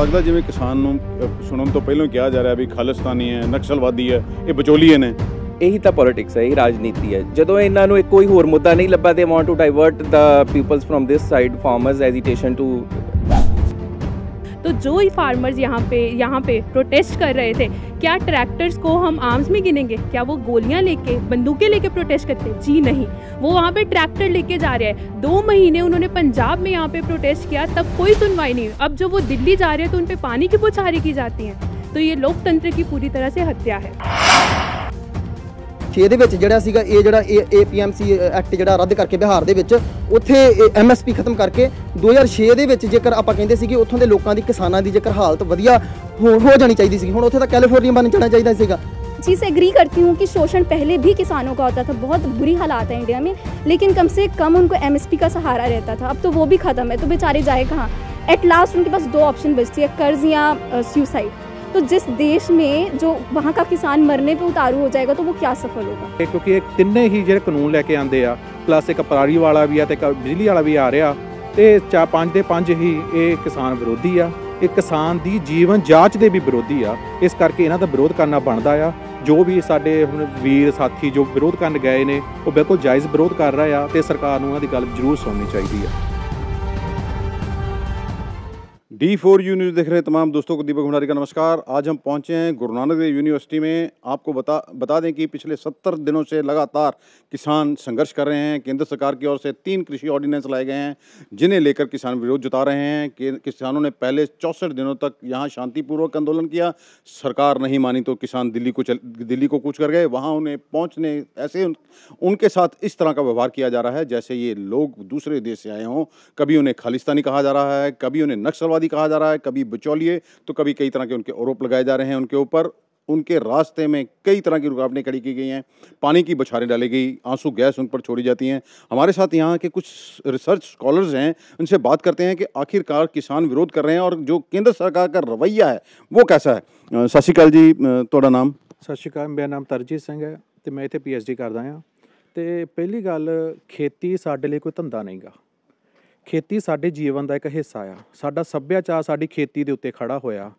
ਲੱਗਦਾ ਜਿਵੇਂ ਕਿਸਾਨ ਨੂੰ ਸੁਣਨ ਤੋਂ ਪਹਿਲਾਂ ਕਿਹਾ ਜਾ ਰਿਹਾ ਵੀ ਖਾਲਿਸਤਾਨੀ ਹੈ ਨਕਸਲਵਾਦੀ ਹੈ ਇਹ ਵਿਚੋਲੀਏ ਨੇ ਇਹੀ ਤਾਂ ਪੋਲਿਟਿਕਸ ਹੈ ਇਹ ਰਾਜਨੀਤੀ ਹੈ ਜਦੋਂ ਇਹਨਾਂ ਨੂੰ ਕੋਈ ਹੋਰ ਮੁੱਦਾ ਨਹੀਂ ਲੱਭਾ they want to divert the people's from this side farmers agitation to तो जो ही फार्मर्स यहाँ पे यहाँ पे प्रोटेस्ट कर रहे थे क्या ट्रैक्टर्स को हम आर्म्स में गिनेंगे क्या वो गोलियां लेके बंदूकें लेके प्रोटेस्ट करते जी नहीं वो वहाँ पे ट्रैक्टर लेके जा रहे हैं दो महीने उन्होंने पंजाब में यहाँ पे प्रोटेस्ट किया तब कोई सुनवाई नहीं अब जो वो दिल्ली जा रहे हैं तो उन पर पानी की बुछारी की जाती हैं तो ये लोकतंत्र की पूरी तरह से हत्या है ਕਿ ਇਹਦੇ ਵਿੱਚ ਜਿਹੜਾ ਸੀਗਾ ਇਹ ਜਿਹੜਾ ਏਪੀਐਮਸੀ ਐਕਟ ਜਿਹੜਾ ਰੱਦ ਕਰਕੇ ਬਿਹਾਰ ਦੇ ਵਿੱਚ ਉੱਥੇ ਐਮਐਸਪੀ ਖਤਮ ਕਰਕੇ 2006 ਦੇ ਵਿੱਚ ਜੇਕਰ ਆਪਾਂ ਕਹਿੰਦੇ ਸੀ ਕਿ ਉੱਥੋਂ ਦੇ ਲੋਕਾਂ ਦੀ ਕਿਸਾਨਾਂ ਦੀ ਜੇਕਰ ਹਾਲਤ ਵਧੀਆ ਹੋ ਜਾਣੀ ਚਾਹੀਦੀ ਸੀ ਹੁਣ ਉੱਥੇ ਤਾਂ ਕੈਲੀਫੋਰਨੀਆ ਬਣ ਜਾਣਾ ਚਾਹੀਦਾ ਸੀਗਾ ਜੀ ਸੇ ਐਗਰੀ ਕਰਤੀ ਹੂੰ ਕਿ ਸ਼ੋਸ਼ਣ ਪਹਿਲੇ ਵੀ किसानों ਕਾ होता ਥਾ ਬਹੁਤ ਬੁਰੀ ਹਾਲਾਤ ਹੈ ਇੰਡੀਆ में ਲੇਕਿਨ ਕਮ ਸੇ ਕਮ ਉਨਕੋ एमएसपी ਕਾ ਸਹਾਰਾ ਰਹਤਾ ਥਾ ਅਬ ਤੋ ਵੋ ਵੀ ਖਤਮ ਹੈ ਤੋ बेचारे ਜਾਏ कहाँ ਐਟ ਲਾਸਟ ਉਨਕੇ ਪਾਸ ਦੋ ਆਪਸ਼ਨ ਬਚਤੀ ਹੈ ਕਰਜ਼ ਜਾਂ सुसाइड तो जिस देश में ਜੋ ਵਹਾਂ का ਕਿਸਾਨ ਮਰਨੇ पर ਉਤਾਰੂ ਹੋ ਜਾਏਗਾ तो ਉਹ ਕਿਆ ਸਫਲ ਹੋਗਾ ਕਿਉਂਕਿ ਇਹ ਤਿੰਨੇ ਹੀ ਜਿਹੜੇ ਕਾਨੂੰਨ ਲੈ ਕੇ ਆਂਦੇ ਆ एक पराली वाला ਵਾਲਾ ਵੀ ਆ ਤੇ ਬਿਜਲੀ ਵਾਲਾ ਵੀ ਆ ਰਿਹਾ ਤੇ ਚਾ ਪੰਜ ਦੇ ਪੰਜ ਹੀ ਇਹ ਕਿਸਾਨ ਵਿਰੋਧੀ ਆ ਇਹ ਕਿਸਾਨ ਦੀ ਜੀਵਨ ਜਾਂਚ ਦੇ ਵੀ ਵਿਰੋਧੀ ਆ ਇਸ ਕਰਕੇ ਇਹਨਾਂ ਦਾ ਵਿਰੋਧ ਕਰਨਾ ਬਣਦਾ ਆ ਜੋ ਵੀ ਸਾਡੇ ਹੁਣ ਵੀਰ ਸਾਥੀ ਜੋ ਵਿਰੋਧ ਕਰਨ ਗਏ ਨੇ ਉਹ ਬਿਲਕੁਲ ਜਾਇਜ਼ ਵਿਰੋਧ ਕਰ ਰਹੇ ਆ ਤੇ ਸਰਕਾਰ ਨੂੰ ਇਹਦੀ ਗੱਲ ਜ਼ਰੂਰ ਸੁਣਨੀ ਚਾਹੀਦੀ ਆ डी फोर यू न्यूज़ देख रहे तमाम दोस्तों को दीपक भंडारी का नमस्कार आज हम पहुंचे हैं गुरु नानक देव यूनिवर्सिटी में आपको बता बता दें कि पिछले सत्तर दिनों से लगातार किसान संघर्ष कर रहे हैं केंद्र सरकार की ओर से तीन कृषि ऑर्डिनेंस लाए गए हैं जिन्हें लेकर किसान विरोध जता रहे हैं कि किसानों ने पहले चौंसठ दिनों तक यहाँ शांतिपूर्वक आंदोलन किया सरकार नहीं मानी तो किसान दिल्ली को चल दिल्ली को कूच कर गए वहाँ उन्हें पहुँचने ऐसे उनके साथ इस तरह का व्यवहार किया जा रहा है जैसे ये लोग दूसरे देश से आए हों कभी उन्हें खालिस्तानी कहा जा रहा है कभी उन्हें नक्सलवादी कहा जा रहा है कभी बिचौलिए तो कभी कई तरह के उनके आरोप लगाए जा रहे हैं उनके ऊपर उनके रास्ते में कई तरह की रुकावटें खड़ी की गई हैं पानी की बछारें डाली गई आंसू गैस उन पर छोड़ी जाती हैं हमारे साथ यहाँ के कुछ रिसर्च स्कॉलर्स हैं उनसे बात करते हैं कि आखिरकार किसान विरोध कर रहे हैं और जो केंद्र सरकार का रवैया है वो कैसा है सत श्रीकाल जी थोड़ा नाम मेरा नाम तरजीत सिंह है तो मैं इतने पी एच डी करता हाँ तो पहली गल खेती साढ़े लिए कोई धंधा नहीं गा ਖੇਤੀ ਸਾਡੇ ਜੀਵਨ ਦਾ ਇੱਕ ਹਿੱਸਾ ਆ ਸਾਡਾ ਸੱਭਿਆਚਾਰ ਸਾਡੀ ਖੇਤੀ ਦੇ ਉੱਤੇ ਖੜਾ ਹੋਇਆ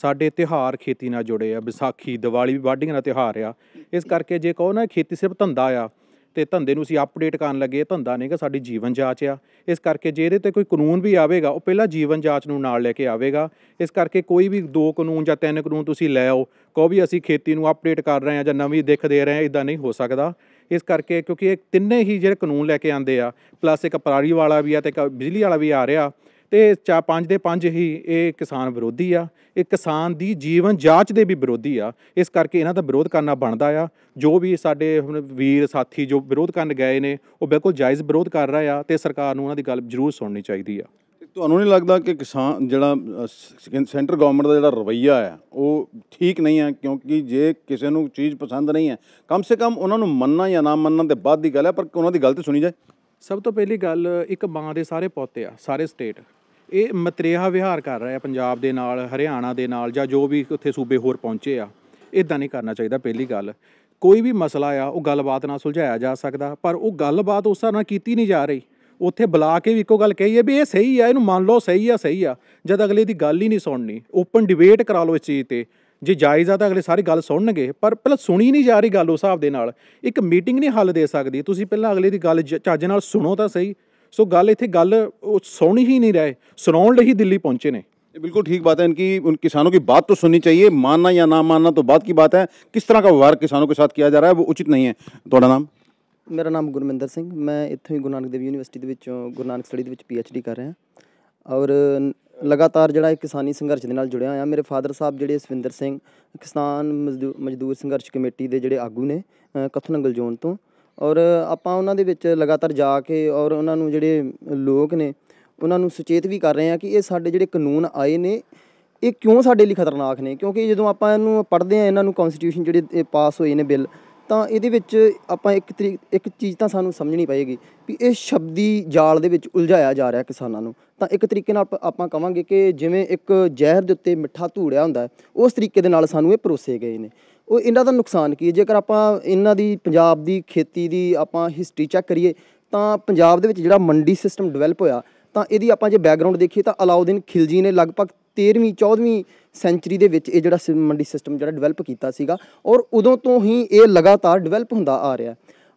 ਸਾਡੇ ਤਿਹਾਰ ਖੇਤੀ ਨਾਲ ਜੁੜੇ ਆ ਵਿਸਾਖੀ ਦੀਵਾਲੀ ਵੀ ਵਾਢੀਆਂ ਦਾ ਤਿਹਾਰ ਆ ਇਸ ਕਰਕੇ ਜੇ ਕਹੋ ਨਾ ਖੇਤੀ ਸਿਰਫ ਧੰਦਾ ਆ ਤੇ ਧੰਦੇ ਨੂੰ ਅਸੀਂ ਅਪਡੇਟ ਕਰਨ ਲੱਗੇ ਧੰਦਾ ਨਹੀਂਗਾ ਸਾਡੀ ਜੀਵਨ ਜਾਂਚ ਆ ਇਸ ਕਰਕੇ ਜੇ ਇਹਦੇ ਤੇ ਕੋਈ ਕਾਨੂੰਨ ਵੀ ਆਵੇਗਾ ਉਹ ਪਹਿਲਾਂ ਜੀਵਨ ਜਾਂਚ ਨੂੰ ਨਾਲ ਲੈ ਕੇ ਆਵੇਗਾ ਇਸ ਕਰਕੇ ਕੋਈ ਵੀ ਦੋ ਕਾਨੂੰਨ ਜਾਂ ਤਿੰਨ ਕਾਨੂੰਨ ਤੁਸੀਂ ਲੈ ਆਓ ਕਹੋ ਵੀ ਅਸੀਂ ਖੇਤੀ ਨੂੰ ਅਪਡੇਟ ਕਰ ਰਹੇ ਆ ਜਾਂ ਨਵੀਂ ਦਿੱਖ ਦੇ ਰਹੇ ਆ ਇਦਾਂ ਨਹੀਂ ਹੋ ਸਕਦਾ ਇਸ ਕਰਕੇ ਕਿਉਂਕਿ ਇਹ ਤਿੰਨੇ ਹੀ ਜਿਹੜੇ ਕਾਨੂੰਨ ਲੈ ਕੇ ਆਂਦੇ ਆ ਪਲੱਸ ਇੱਕ ਪਰਾਲੀ ਵਾਲਾ ਵੀ ਆ ਤੇ ਇੱਕ ਬਿਜਲੀ ਵਾਲਾ ਵੀ ਆ ਰਿਹਾ ਤੇ ਚਾ ਪੰਜ ਦੇ ਪੰਜ ਹੀ ਇਹ ਕਿਸਾਨ ਵਿਰੋਧੀ ਆ ਇਹ ਕਿਸਾਨ ਦੀ ਜੀਵਨ ਜਾਂਚ ਦੇ ਵੀ ਵਿਰੋਧੀ ਆ ਇਸ ਕਰਕੇ ਇਹਨਾਂ ਦਾ ਵਿਰੋਧ ਕਰਨਾ ਬਣਦਾ ਆ ਜੋ ਵੀ ਸਾਡੇ ਹੁਣ ਵੀਰ ਸਾਥੀ ਜੋ ਵਿਰੋਧ ਕਰਨ ਗਏ ਨੇ ਉਹ ਬਿਲਕੁਲ ਜਾਇਜ਼ ਵਿਰੋਧ ਕਰ ਰਹੇ ਆ ਤੇ ਸਰਕਾਰ ਨੂੰ ਉਹਨਾਂ ਦੀ ਗੱਲ ਜ਼ਰੂਰ ਸੁਣਨੀ ਚਾਹੀਦੀ ਆ ਤੁਹਾਨੂੰ ਨਹੀਂ ਲੱਗਦਾ ਕਿ ਕਿਸਾਨ ਜਿਹੜਾ ਸੈਂਟਰ ਗਵਰਨਮੈਂਟ ਦਾ ਜਿਹੜਾ ਰਵਈਆ ਹੈ ਉਹ ਠੀਕ ਨਹੀਂ ਹੈ ਕਿਉਂਕਿ ਜੇ ਕਿਸੇ ਨੂੰ ਚੀਜ਼ ਪਸੰਦ ਨਹੀਂ ਹੈ ਕਮ ਸੇ ਕਮ ਉਹਨਾਂ ਨੂੰ ਮੰਨਣਾ ਜਾਂ ਨਾ ਮੰਨਣਾ ਤੇ ਬਾਅਦ ਦੀ ਗੱਲ ਹੈ ਪਰ ਉਹਨਾਂ ਦੀ ਗੱਲ ਸੁਣੀ ਜਾਏ ਸਭ ਤੋਂ ਪਹਿਲੀ ਗੱਲ ਇੱਕ ਮਾਂ ਦੇ ਸਾਰੇ ਪੋਤੇ ਆ ਸਾਰੇ ਸਟੇਟ ਇਹ ਮਤਰੇਹਾ ਵਿਹਾਰ ਕਰ ਰਿਹਾ ਪੰਜਾਬ ਦੇ ਨਾਲ ਹਰਿਆਣਾ ਦੇ ਨਾਲ ਜਾਂ ਜੋ ਵੀ ਉੱਥੇ ਸੂਬੇ ਹੋਰ ਪਹੁੰਚੇ ਆ ਇਦਾਂ ਨਹੀਂ ਕਰਨਾ ਚਾਹੀਦਾ ਪਹਿਲੀ ਗੱਲ ਕੋਈ ਵੀ ਮਸਲਾ ਆ ਉਹ ਗੱਲਬਾਤ ਨਾਲ ਸੁਲਝਾਇਆ ਜਾ ਸਕਦਾ ਪਰ ਉਹ ਗੱਲਬਾਤ ਉਸ ਤਰ੍ਹਾਂ ਕੀਤੀ ਨਹੀਂ ਜਾ ਰਹੀ ਉੱਥੇ ਬੁਲਾ ਕੇ ਵੀ ਇੱਕੋ ਗੱਲ ਕਹੀ ਹੈ ਵੀ ਇਹ ਸਹੀ ਆ ਇਹਨੂੰ ਮੰਨ ਲਓ ਸਹੀ ਆ ਸਹੀ ਆ ਜਦ ਅਗਲੇ ਦੀ ਗੱਲ ਹੀ ਨਹੀਂ ਸੁਣਨੀ ਓਪਨ ਡਿਬੇਟ ਕਰਾ ਲਓ ਇਸ ਚੀਜ਼ ਤੇ ਜੇ ਜਾਇਜ਼ ਆ ਤਾਂ ਅਗਲੇ ਸਾਰੀ ਗੱਲ ਸੁਣਨਗੇ ਪਰ ਪਹਿਲਾਂ ਸੁਣੀ ਨਹੀਂ ਜਾ ਰਹੀ ਗੱਲ ਉਸ ਹਿਸਾਬ ਦੇ ਨਾਲ ਇੱਕ ਮੀਟਿੰਗ ਨਹੀਂ ਹੱਲ ਦੇ ਸਕਦੀ ਤੁਸੀਂ ਪਹਿਲਾਂ ਅਗਲੇ ਦੀ ਗੱਲ ਚੱਜ ਨਾਲ ਸੁਣੋ ਤਾਂ ਸਹੀ ਸੋ ਗੱਲ ਇੱਥੇ ਗੱਲ ਸੁਣ ਹੀ ਨਹੀਂ ਰਹੇ ਸੁਣਾਉਣ ਲਈ ਦਿੱਲੀ ਪਹੁੰਚੇ ਨੇ ਬਿਲਕੁਲ ਠੀਕ ਬਾਤ ਹੈ ਇਨਕੀ उन किसानों ਕੀ ਬਾਤ ਤੋਂ ਸੁਣਨੀ ਚਾਹੀਏ ਮਾਨਣਾ ਜਾਂ ਨਾ ਮਾਨਣਾ ਤੋਂ ਬਾਤ ਕੀ ਬਾਤ ਹੈ ਕਿਸ ਤਰ੍ਹਾਂ ਦਾ ਵਿਵਹਾਰ किसानों ਕੇ ਸਾਥ ਕੀਤਾ ਜਾ ਰਿਹਾ ਹੈ ਉਹ ਉਚਿਤ ਨਹੀਂ ਹੈ ਤੁਹਾਡਾ ਨਾਮ ਮੇਰਾ ਨਾਮ ਗੁਰਮਿੰਦਰ ਸਿੰਘ ਮੈਂ ਇੱਥੇ ਹੀ ਗੁਰੂ ਨਾਨਕ ਦੇਵ ਯੂਨੀਵਰਸਿਟੀ ਦੇ ਵਿੱਚੋਂ ਗੁਰਨਾਨਕ ਸਟੱਡੀ ਦੇ ਵਿੱਚ ਪੀ ਐਚ ਡੀ ਕਰ ਰਿਹਾ ਔਰ ਲਗਾਤਾਰ ਜਿਹੜਾ ਇੱਕ ਕਿਸਾਨੀ ਸੰਘਰਸ਼ ਦੇ ਨਾਲ ਜੁੜਿਆ ਹੋਇਆ ਮੇਰੇ ਫਾਦਰ ਸਾਹਿਬ ਜਿਹੜੇ ਸਵਿੰਦਰ ਸਿੰਘ ਕਿਸਾਨ ਮਜ਼ਦੂਰ ਸੰਘਰਸ਼ ਕਮੇਟੀ ਦੇ ਜਿਹੜੇ ਆਗੂ ਨੇ ਕਥਨੰਗਲ ਜ਼ੋਨ ਤੋਂ ਔਰ ਆਪਾਂ ਉਹਨਾਂ ਦੇ ਵਿੱਚ ਲਗਾਤਾਰ ਜਾ ਕੇ ਔਰ ਉਹਨਾਂ ਨੂੰ ਜਿਹੜੇ ਲੋਕ ਨੇ ਉਹਨਾਂ ਨੂੰ ਸੁਚੇਤ ਵੀ ਕਰ ਰਹੇ ਆ ਕਿ ਇਹ ਸਾਡੇ ਜਿਹੜੇ ਕਾਨੂੰਨ ਆਏ ਨੇ ਇਹ ਕਿਉਂ ਸਾਡੇ ਲਈ ਖਤਰਨਾਕ ਨੇ ਕਿਉਂਕਿ ਜਦੋਂ ਆਪਾਂ ਇਹਨੂੰ ਪੜ੍ਹਦੇ ਆ ਇਹਨਾਂ ਨੂੰ ਕਨਸਟੀਟਿਊਸ਼ਨ ਜਿਹੜੇ ਪਾਸ ਹੋਏ ਨੇ ਬਿੱਲ ਤਾਂ ਇਹਦੇ ਵਿੱਚ ਆਪਾਂ ਇੱਕ ਤਰੀਕ ਇੱਕ ਚੀਜ਼ ਤਾਂ ਸਾਨੂੰ ਸਮਝਣੀ ਪਏਗੀ ਵੀ ਇਹ ਸ਼ਬਦੀ ਜਾਲ ਦੇ ਵਿੱਚ ਉਲਝਾਇਆ ਜਾ ਰਿਹਾ ਕਿਸਾਨਾਂ ਨੂੰ ਤਾਂ ਇੱਕ ਤਰੀਕੇ ਨਾਲ ਆਪਾਂ ਕਵਾਂਗੇ ਕਿ ਜਿਵੇਂ ਇੱਕ ਜ਼ਹਿਰ ਦੇ ਉੱਤੇ ਮਿੱਠਾ ਧੂੜਿਆ ਹੁੰਦਾ ਉਸ ਤਰੀਕੇ ਦੇ ਨਾਲ ਸਾਨੂੰ ਇਹ ਪਰੋਸੇ ਗਏ ਨੇ ਉਹ ਇਹਨਾਂ ਦਾ ਨੁਕਸਾਨ ਕੀ ਹੈ ਜੇਕਰ ਆਪਾਂ ਇਹਨਾਂ ਦੀ ਪੰਜਾਬ ਦੀ ਖੇਤੀ ਦੀ ਆਪਾਂ ਹਿਸਟਰੀ ਚੈੱਕ ਕਰੀਏ ਤਾਂ ਪੰਜਾਬ ਦੇ ਵਿੱਚ ਜਿਹੜਾ ਮੰਡੀ ਸਿਸਟਮ ਡਿਵੈਲਪ ਹੋਇਆ ਤਾਂ ਇਹਦੀ ਆਪਾਂ ਜੇ ਬੈਕਗ੍ਰਾਉਂਡ ਦੇਖੀਏ ਤਾਂ ਅਲਾਉਦੀਨ ਖਿਲਜੀ ਨੇ ਲਗਭਗ 13ਵੀਂ 14ਵੀਂ ਸੈਂਚਰੀ ਦੇ ਵਿੱਚ ਇਹ ਜਿਹੜਾ ਮੰਡੀ ਸਿਸਟਮ ਜਿਹੜਾ ਡਿਵੈਲਪ ਕੀਤਾ ਸੀਗਾ ਔਰ ਉਦੋਂ ਤੋਂ ਹੀ ਇਹ ਲਗਾਤਾਰ ਡਿਵੈਲਪ ਹੁੰਦਾ ਆ ਰਿਹਾ